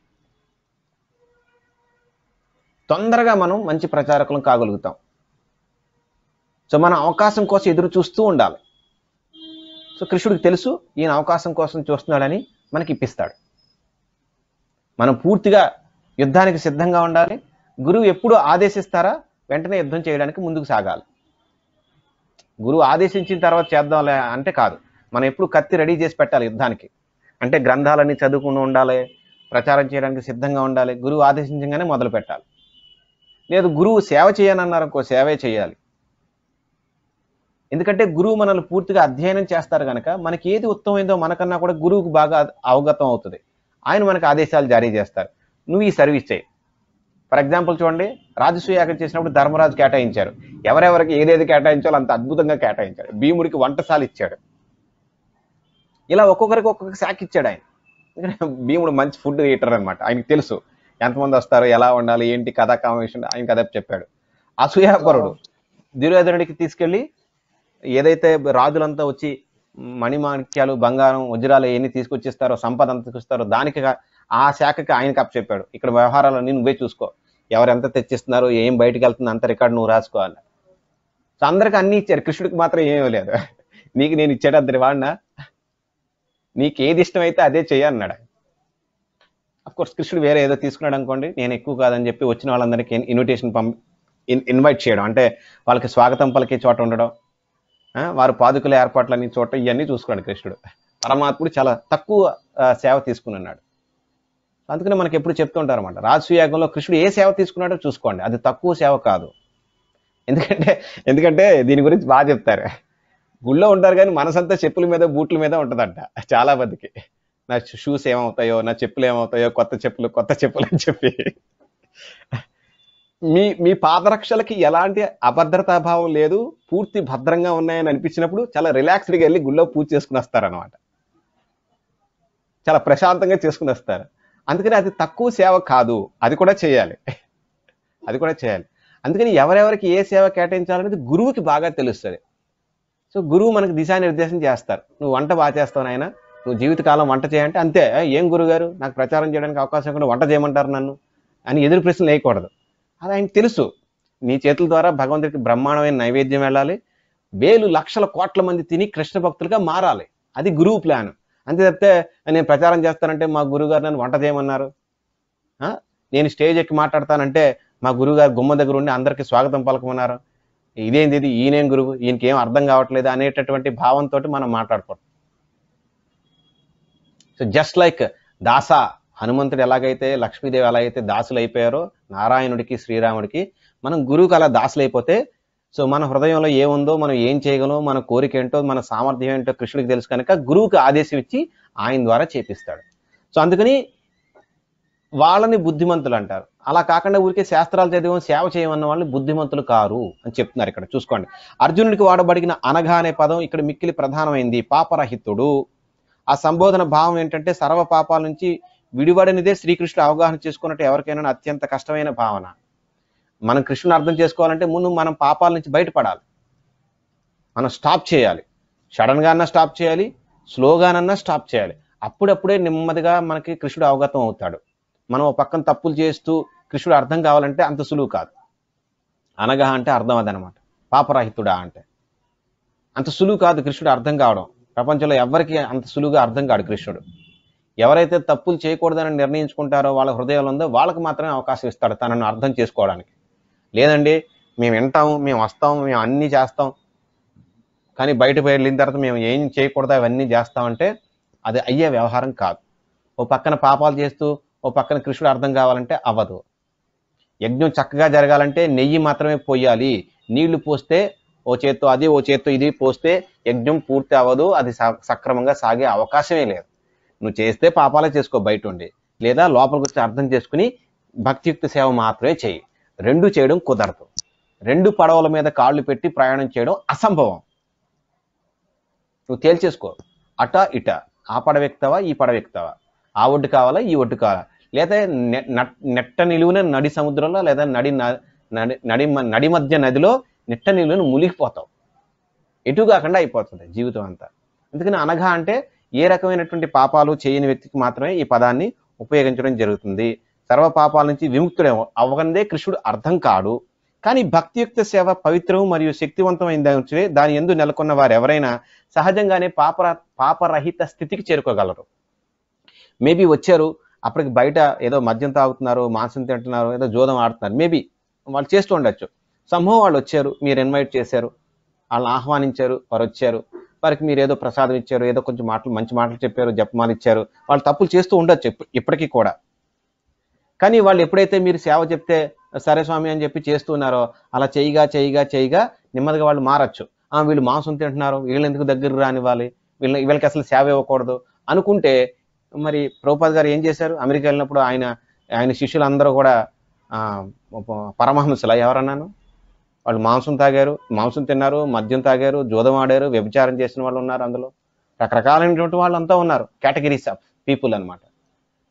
తొందరగా మనం మంచి ప్రచారకులను కాగలుగుతాం సో మన అవకాశం కోసం ఎదురు చూస్తూ ఉండాలి సో కృష్ణుడికి తెలుసు ఈయన అవకాశం కోసం చూస్తున్నాడని మనకి ఇప్పిస్తాడు మనం పూర్తిగా యుద్ధానికి సిద్ధంగా ఉండాలి గురువు ఎప్పుడు ఆదేశిస్తారా వెంటనే యుద్ధం చేయడానికి ముందుకు సాగాలి గురువు ఆదేశించిన తర్వాత చేద్దాంలే అంటే కాదు మనం ఎప్పుడు కత్తి రెడీ చేసి పెట్టాలి యుద్ధానికి అంటే గ్రంథాలన్నీ చదువుకుని ఉండాలి ప్రచారం చేయడానికి సిద్ధంగా ఉండాలి గురువు ఆదేశించగానే మొదలు పెట్టాలి లేదు గురువు సేవ చేయనన్నారు ఇంకో సేవే చేయాలి ఎందుకంటే గురువు మనల్ని పూర్తిగా అధ్యయనం చేస్తారు కనుక మనకి ఏది ఉత్తమమైందో మనకన్నా కూడా గురువుకు బాగా అవగతం అవుతుంది ఆయన మనకు ఆదేశాలు జారీ చేస్తారు నువ్వు ఈ సర్వీస్ చేయి ఫర్ ఎగ్జాంపుల్ చూడండి రాజసూయ యాగం చేసినప్పుడు ధర్మరాజు కేటాయించారు ఎవరెవరికి ఏదేది కేటాయించాలో అంత అద్భుతంగా కేటాయించాడు భీముడికి వంటసాలు ఇచ్చాడు ఇలా ఒక్కొక్కరికి ఒక్కొక్క శాఖ ఇచ్చాడు ఆయన ఎందుకంటే భీముడు మంచి ఫుడ్ ఈటర్ అనమాట ఆయనకు తెలుసు ఎంతమంది వస్తారు ఎలా ఉండాలి ఏంటి కథా కామేషన్ ఆయన కథ చెప్పాడు అసూయాపరుడు దుర్యోధనుడికి తీసుకెళ్ళి ఏదైతే రాజులంతా వచ్చి మణిమాణిక్యాలు బంగారం వజ్రాలు ఎన్ని తీసుకొచ్చిస్తారో సంపద అంత తీసుకొస్తారో దానికి ఆ శాఖకి ఆయనకి అప్పచెప్పాడు ఇక్కడ వ్యవహారాలన్నీ నువ్వే చూసుకో ఎవరు ఎంత తెచ్చిస్తున్నారు ఏం బయటకు వెళ్తుంది అంత రికార్డు నువ్వు రాసుకోవాలి సో అందరికి అన్ని ఇచ్చారు కృష్ణుడికి మాత్రం ఏమీ లేదు నీకు నేను ఇచ్చాడు అద్దరి వాడిన నీకు ఏది ఇష్టమైతే అదే చేయన్నాడు కోర్స్ కృష్ణుడు వేరే ఏదో తీసుకున్నాడు అనుకోండి నేను ఎక్కువ కాదని చెప్పి వచ్చిన వాళ్ళందరికీ ఇన్విటేషన్ పంపి ఇన్వైట్ చేయడం అంటే వాళ్ళకి స్వాగతం పలికే చోట ఉండడం వారు పాదుకల ఏర్పాట్లన్నీ చోట ఇవన్నీ చూసుకున్నాడు కృష్ణుడు పరమాత్ముడు చాలా తక్కువ సేవ తీసుకున్నాడు అందుకని మనకి ఎప్పుడు చెప్తుంటారు అనమాట రాజసుయాగంలో కృష్ణుడు ఏ సేవ తీసుకున్నాడో చూసుకోండి అది తక్కువ సేవ కాదు ఎందుకంటే ఎందుకంటే దీని గురించి బాగా చెప్తారు గుళ్ళో ఉంటారు కానీ మనసంతా చెప్పుల మీద బూట్ల మీద ఉంటుందంట చాలా మందికి నా షూస్ ఏమవుతాయో నా చెప్పులు ఏమవుతాయో కొత్త చెప్పులు కొత్త చెప్పులు అని చెప్పి మీ మీ పాదరక్షలకి ఎలాంటి అభద్రతాభావం లేదు పూర్తి భద్రంగా ఉన్నాయని అనిపించినప్పుడు చాలా రిలాక్స్డ్గా వెళ్ళి గుళ్ళో పూజ చేసుకుని వస్తారనమాట చాలా ప్రశాంతంగా చేసుకుని వస్తారు అందుకని అది తక్కువ సేవ కాదు అది కూడా చేయాలి అది కూడా చేయాలి అందుకని ఎవరెవరికి ఏ సేవ కేటాయించాలనేది గురువుకి బాగా తెలుస్తుంది సో గురువు మనకు దిశానిర్దేశం చేస్తారు నువ్వు వంట బాగా చేస్తావు ఆయన నువ్వు జీవితకాలం వంట చేయంటే అంతే ఏం గురుగారు నాకు ప్రచారం చేయడానికి అవకాశం కూడా వంట చేయమంటారు నన్ను అని ఎదురు ప్రశ్నలు వేయకూడదు అది ఆయన తెలుసు నీ చేతుల ద్వారా భగవంతుడికి బ్రహ్మాండమైన నైవేద్యం వెళ్ళాలి వేలు లక్షల కోట్ల మంది తిని కృష్ణ భక్తులుగా మారాలి అది గురువు ప్లాన్ అంతే తప్పితే నేను ప్రచారం చేస్తానంటే మా గురుగారు నన్ను వంట చేయమన్నారు నేను స్టేజ్ ఎక్కి మాట్లాడతానంటే మా గురువుగారు గుమ్మ దగ్గర ఉండి అందరికీ స్వాగతం పలకమన్నారు ఇదేంది ఇది ఈయనేం గురువు ఈయనకి ఏం అర్థం కావట్లేదు అనేటటువంటి భావంతో మనం మాట్లాడుకోవడం సో జస్ట్ లైక్ దాస హనుమంతుడు ఎలాగైతే లక్ష్మీదేవి ఎలాగైతే అయితే దాసులు అయిపోయారో నారాయణుడికి శ్రీరాముడికి మనం గురువుకు అలా దాసులైపోతే సో మన హృదయంలో ఏముందో మనం ఏం చేయగలం మన కోరిక ఏంటో మన సామర్థ్యం ఏంటో కృష్ణుడికి తెలుసు కనుక గురువుకి ఆదేశం ఇచ్చి ఆయన ద్వారా చేపిస్తాడు సో అందుకని వాళ్ళని బుద్ధిమంతులు అంటారు అలా కాకుండా ఊరికే శాస్త్రాలు చదివం సేవ చేయమన్న వాళ్ళని బుద్ధిమంతులు కారు అని చెప్తున్నారు ఇక్కడ చూసుకోండి అర్జునుడికి వాడబడిన అనఘ అనే పదం ఇక్కడ మిక్కిలి ప్రధానమైంది పాపరహితుడు ఆ సంబోధన భావం ఏంటంటే సర్వ పాపాల నుంచి విడివడనిదే శ్రీకృష్ణుడు అవగాహన చేసుకున్నట్టు ఎవరికైనా అత్యంత కష్టమైన భావన మనం కృష్ణుని అర్థం చేసుకోవాలంటే ముందు మనం పాపాల నుంచి బయటపడాలి మనం స్టాప్ చేయాలి సడన్గానన్నా స్టాప్ చేయాలి స్లోగానన్నా స్టాప్ చేయాలి అప్పుడప్పుడే నెమ్మదిగా మనకి కృష్ణుడు అవగతం అవుతాడు మనం ఒక పక్కన తప్పులు చేస్తూ కృష్ణుడు అర్థం కావాలంటే అంత సులువు కాదు అనగా అంటే అర్థం అదనమాట పాపరాహితుడా అంటే అంత సులువు కాదు కృష్ణుడు అర్థం కావడం ప్రపంచంలో ఎవరికి అంత సులువుగా అర్థం కాడు కృష్ణుడు ఎవరైతే తప్పులు చేయకూడదని నిర్ణయించుకుంటారో వాళ్ళ హృదయాలు ఉందో వాళ్ళకి మాత్రమే అవకాశం ఇస్తాడు తనను అర్థం చేసుకోవడానికి లేదండి మేము వింటాము మేము వస్తాం మేము అన్నీ చేస్తాం కానీ బయట వెళ్ళిన తర్వాత మేము ఏం చేయకూడదు అవన్నీ చేస్తామంటే అది అయ్యే వ్యవహారం కాదు ఓ పక్కన పాపాలు చేస్తూ ఓ పక్కన కృష్ణుడు అర్థం కావాలంటే అవ్వదు యజ్ఞం చక్కగా జరగాలంటే నెయ్యి మాత్రమే పోయాలి నీళ్లు పోస్తే ఓ చేత్తో అది ఓ చేత్తో ఇది పోస్తే యజ్ఞం పూర్తి అవ్వదు అది సక్రమంగా సాగే అవకాశమే లేదు నువ్వు చేస్తే పాపాలే చేసుకో బయట ఉండి లేదా లోపలికి వచ్చి అర్థం చేసుకుని భక్తియుక్త సేవ మాత్రమే చేయి రెండు చేయడం కుదరదు రెండు పడవల మీద కాళ్ళు పెట్టి ప్రయాణం చేయడం అసంభవం నువ్వు తేల్చేసుకో అట ఇట ఆ పడవ ఎక్కుతావా ఈ పడవ ఎక్కుతావా ఆ ఒడ్డు కావాలా ఈ ఒడ్డు కావాలా లేదా నెట్ట నిలువున నడి సముద్రంలో లేదా నడి నడి నడి మధ్య నదిలో నెట్ట నిలువను మునిగిపోతావు ఎటు కాకుండా అయిపోతుంది జీవితం అంతా అందుకని అనగా అంటే ఏ రకమైనటువంటి పాపాలు చేయని వ్యక్తికి మాత్రమే ఈ పదాన్ని ఉపయోగించడం జరుగుతుంది సర్వ పాపాల నుంచి విముక్తుడే అవ్వగందే కృష్ణుడు అర్థం కాడు కానీ భక్తియుక్త సేవ పవిత్రం మరియు శక్తివంతమైన దాని ఎందు నెలకొన్న వారు ఎవరైనా సహజంగానే పాపర పాపరహిత స్థితికి చేరుకోగలరు మేబీ వచ్చారు అప్పటికి బయట ఏదో మద్యం తాగుతున్నారు మాంసం తింటున్నారు ఏదో జోదం ఆడుతున్నారు మేబీ వాళ్ళు చేస్తూ ఉండొచ్చు సమూహం వాళ్ళు వచ్చారు మీరు ఇన్వైట్ చేశారు వాళ్ళని ఆహ్వానించారు వారు వచ్చారు వారికి మీరు ఏదో ప్రసాదం ఇచ్చారు ఏదో కొంచెం మాటలు మంచి మాటలు చెప్పారు జపమాలు ఇచ్చారు వాళ్ళు తప్పులు చేస్తూ ఉండొచ్చు ఇప్పటికీ కూడా కానీ వాళ్ళు ఎప్పుడైతే మీరు సేవ చెప్తే సరే స్వామి అని చెప్పి చేస్తున్నారో అలా చేయిగా చేయిగా చేయిగా నెమ్మదిగా వాళ్ళు మారచ్చు వీళ్ళు మాంసం తింటున్నారు వీళ్ళు ఎందుకు దగ్గర రానివ్వాలి వీళ్ళ వీళ్ళకి అసలు సేవ ఇవ్వకూడదు అనుకుంటే మరి ప్రభుపాద్ గారు ఏం చేశారు అమెరికా వెళ్ళినప్పుడు ఆయన ఆయన శిష్యులందరూ కూడా పరమహంసలా ఎవరన్నాను వాళ్ళు మాంసం తాగారు మాంసం తిన్నారు మద్యం తాగారు జూదం ఆడారు వ్యభిచారం చేసిన వాళ్ళు ఉన్నారు అందులో రకరకాలైనటువంటి వాళ్ళు అంతా ఉన్నారు కేటగిరీస్ ఆఫ్ పీపుల్ అనమాట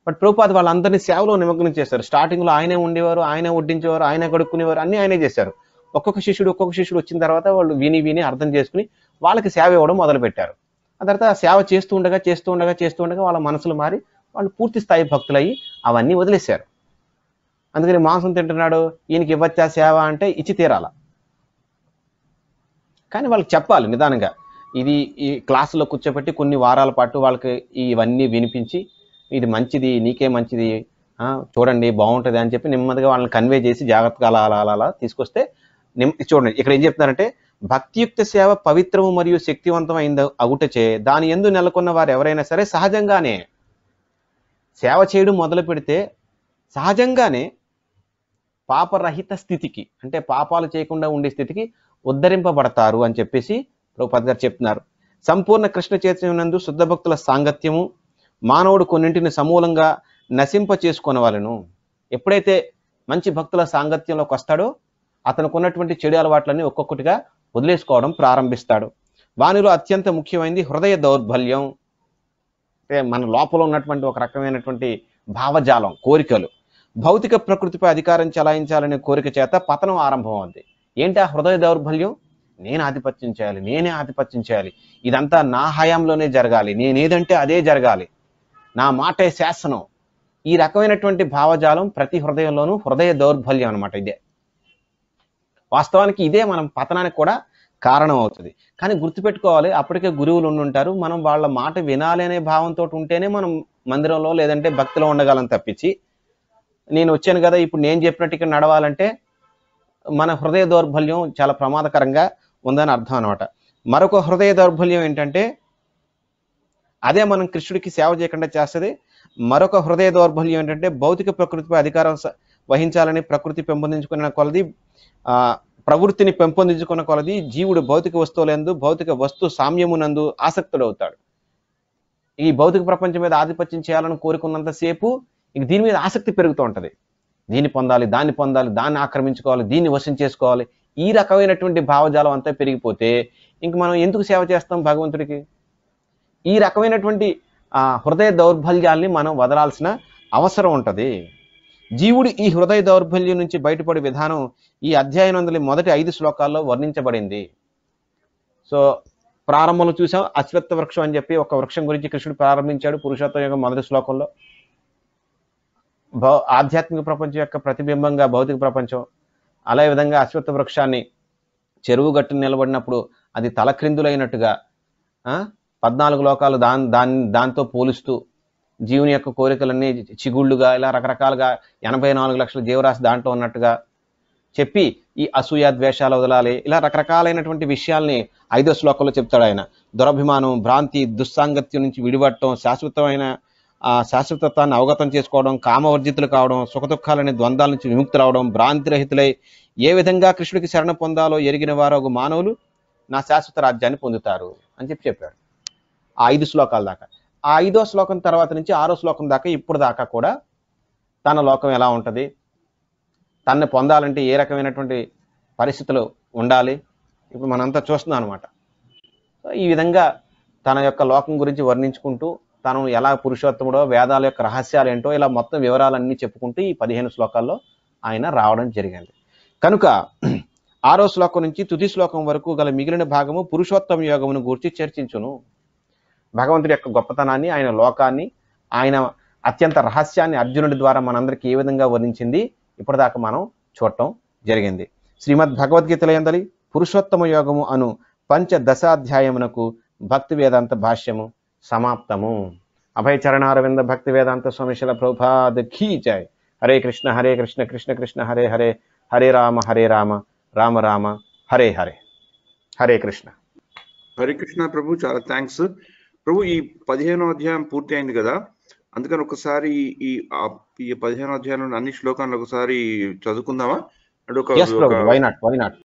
బట్ ప్రభుపాద వాళ్ళందరినీ సేవలో నిమగ్నం స్టార్టింగ్ స్టార్టింగ్లో ఆయనే ఉండేవారు ఆయనే వడ్డించేవారు ఆయనే కడుక్కునేవారు అన్నీ ఆయనే చేశారు ఒక్కొక్క శిష్యుడు ఒక్కొక్క శిష్యుడు వచ్చిన తర్వాత వాళ్ళు విని విని అర్థం చేసుకుని వాళ్ళకి సేవ ఇవ్వడం మొదలుపెట్టారు ఆ తర్వాత సేవ చేస్తూ ఉండగా చేస్తూ ఉండగా చేస్తూ ఉండగా వాళ్ళ మనసులు మారి వాళ్ళు పూర్తి స్థాయి భక్తులయ్యి అవన్నీ వదిలేశారు అందుకని మాంసం తింటున్నాడు ఈయనకి ఇవ్వచ్చా సేవ అంటే ఇచ్చి తీరాల కానీ వాళ్ళకి చెప్పాలి నిదానంగా ఇది ఈ క్లాసులో కూర్చోబెట్టి కొన్ని వారాల పాటు వాళ్ళకి ఇవన్నీ వినిపించి ఇది మంచిది నీకే మంచిది చూడండి బాగుంటుంది అని చెప్పి నెమ్మదిగా వాళ్ళని కన్వే చేసి జాగ్రత్తగా అలా అలా అలా తీసుకొస్తే చూడండి ఇక్కడ ఏం చెప్తున్నారంటే భక్తియుక్త సేవ పవిత్రము మరియు శక్తివంతమైంది అవుటచే దాని ఎందు నెలకొన్న వారు ఎవరైనా సరే సహజంగానే సేవ చేయడం మొదలు పెడితే సహజంగానే పాపరహిత స్థితికి అంటే పాపాలు చేయకుండా ఉండే స్థితికి ఉద్ధరింపబడతారు అని చెప్పేసి ప్రభుపాద్ గారు చెప్తున్నారు సంపూర్ణ కృష్ణ చైతన్యనందు శుద్ధ భక్తుల సాంగత్యము మానవుడు కొన్నింటిని సమూలంగా నశింప వాళ్ళను ఎప్పుడైతే మంచి భక్తుల సాంగత్యంలోకి వస్తాడో అతనికి ఉన్నటువంటి చెడు అలవాట్లన్నీ ఒక్కొక్కటిగా వదిలేసుకోవడం ప్రారంభిస్తాడు వాణిలో అత్యంత ముఖ్యమైనది హృదయ దౌర్బల్యం అంటే మన లోపల ఉన్నటువంటి ఒక రకమైనటువంటి భావజాలం కోరికలు భౌతిక ప్రకృతిపై అధికారం చలాయించాలనే కోరిక చేత పతనం ఆరంభం ఏంటి ఆ హృదయ దౌర్బల్యం నేను ఆధిపత్యం చేయాలి నేనే ఆధిపత్యం చేయాలి ఇదంతా నా హయాంలోనే జరగాలి నేనేదంటే అదే జరగాలి నా మాటే శాసనం ఈ రకమైనటువంటి భావజాలం ప్రతి హృదయంలోనూ హృదయ దౌర్బల్యం అనమాట ఇదే వాస్తవానికి ఇదే మనం పతనానికి కూడా కారణం అవుతుంది కానీ గుర్తుపెట్టుకోవాలి అప్పటికే గురువులు ఉండుంటారు మనం వాళ్ళ మాట వినాలి అనే భావంతో ఉంటేనే మనం మందిరంలో లేదంటే భక్తిలో ఉండగలం తప్పించి నేను వచ్చాను కదా ఇప్పుడు నేను చెప్పినట్టు ఇక్కడ నడవాలంటే మన హృదయ దౌర్బల్యం చాలా ప్రమాదకరంగా ఉందని అర్థం అనమాట మరొక హృదయ దౌర్బల్యం ఏంటంటే అదే మనం కృష్ణుడికి సేవ చేయకుండా చేస్తుంది మరొక హృదయ దౌర్బల్యం ఏంటంటే భౌతిక ప్రకృతిపై అధికారం వహించాలని ప్రకృతి పెంపొందించుకున్న కొలది ప్రవృత్తిని పెంపొందించుకున్న కొలది జీవుడు భౌతిక వస్తువులందు భౌతిక వస్తు సామ్యమునందు ఆసక్తుడవుతాడు ఈ భౌతిక ప్రపంచం మీద ఆధిపత్యం చేయాలని కోరుకున్నంతసేపు ఇక దీని మీద ఆసక్తి పెరుగుతూ ఉంటుంది దీన్ని పొందాలి దాన్ని పొందాలి దాన్ని ఆక్రమించుకోవాలి దీన్ని వశం చేసుకోవాలి ఈ రకమైనటువంటి భావజాలం అంతా పెరిగిపోతే ఇంక మనం ఎందుకు సేవ చేస్తాం భగవంతుడికి ఈ రకమైనటువంటి హృదయ దౌర్బల్యాల్ని మనం వదలాల్సిన అవసరం ఉంటుంది జీవుడు ఈ హృదయ దౌర్బల్యం నుంచి బయటపడే విధానం ఈ అధ్యాయనందుల మొదటి ఐదు శ్లోకాల్లో వర్ణించబడింది సో ప్రారంభంలో చూసాం అశ్వత్వ వృక్షం అని చెప్పి ఒక వృక్షం గురించి కృష్ణుడు ప్రారంభించాడు పురుషోత్తమ యొక్క మొదటి శ్లోకంలో భౌ ఆధ్యాత్మిక ప్రపంచం యొక్క ప్రతిబింబంగా భౌతిక ప్రపంచం అలా విధంగా అశ్వత్థ వృక్షాన్ని చెరువు గట్టు నిలబడినప్పుడు అది తలక్రిందులైనట్టుగా పద్నాలుగు లోకాలు దాని దాని దాంతో పోలుస్తూ జీవుని యొక్క కోరికలన్నీ చిగుళ్ళుగా ఇలా రకరకాలుగా ఎనభై నాలుగు లక్షల జీవరాశి దాంట్లో ఉన్నట్టుగా చెప్పి ఈ అసూయ ద్వేషాలు వదలాలి ఇలా రకరకాలైనటువంటి విషయాల్ని ఐదో శ్లోకంలో చెప్తాడు ఆయన దురభిమానం భ్రాంతి దుస్సాంగత్యం నుంచి విడిపడటం శాశ్వతమైన ఆ శాశ్వతత్వాన్ని అవగతం చేసుకోవడం కామవర్జితులు కావడం సుఖదుఖాలని ద్వంద్వాల నుంచి విముక్తి రావడం భ్రాంతిరహితులై ఏ విధంగా కృష్ణుడికి శరణ పొందాలో ఎరిగిన వారు మానవులు నా శాశ్వత రాజ్యాన్ని పొందుతారు అని చెప్పి చెప్పాడు ఆ ఐదు శ్లోకాల దాకా ఆ ఐదో శ్లోకం తర్వాత నుంచి ఆరో శ్లోకం దాకా ఇప్పుడు దాకా కూడా తన లోకం ఎలా ఉంటుంది తన్ని పొందాలంటే ఏ రకమైనటువంటి పరిస్థితులు ఉండాలి ఇప్పుడు మనంతా చూస్తున్నాం అనమాట ఈ విధంగా తన యొక్క లోకం గురించి వర్ణించుకుంటూ తను ఎలా పురుషోత్తముడో వేదాల యొక్క రహస్యాలు ఏంటో ఇలా మొత్తం వివరాలన్నీ చెప్పుకుంటూ ఈ పదిహేను శ్లోకాల్లో ఆయన రావడం జరిగింది కనుక [clears throat] ఆరో శ్లోకం నుంచి తుది శ్లోకం వరకు గల మిగిలిన భాగము పురుషోత్తమ యోగమును గురించి చర్చించును భగవంతుడి యొక్క గొప్పతనాన్ని ఆయన లోకాన్ని ఆయన అత్యంత రహస్యాన్ని అర్జునుడి ద్వారా మనందరికీ ఏ విధంగా వర్ణించింది ఇప్పటిదాకా మనం చూడటం జరిగింది శ్రీమద్ భగవద్గీతలో ఎందలి పురుషోత్తమ యోగము అను పంచదశాధ్యాయమునకు భక్తి వేదాంత భాష్యము సమాప్తము అభయ చరణారవింద భక్తి వేదాంత స్వామిశిల ప్రభాద్ ఖీ జయ్ హరే కృష్ణ హరే కృష్ణ కృష్ణ కృష్ణ హరే హరే హరే రామ హరే రామ రామ రామ హరే హరే హరే కృష్ణ హరే కృష్ణ ప్రభు చాలా థ్యాంక్స్ ప్రభు ఈ పదిహేనో అధ్యాయం పూర్తి అయింది కదా అందుకని ఒకసారి ఈ ఈ పదిహేనో అధ్యాయంలో అన్ని శ్లోకాలను ఒకసారి చదువుకుందామా అంటే ఒక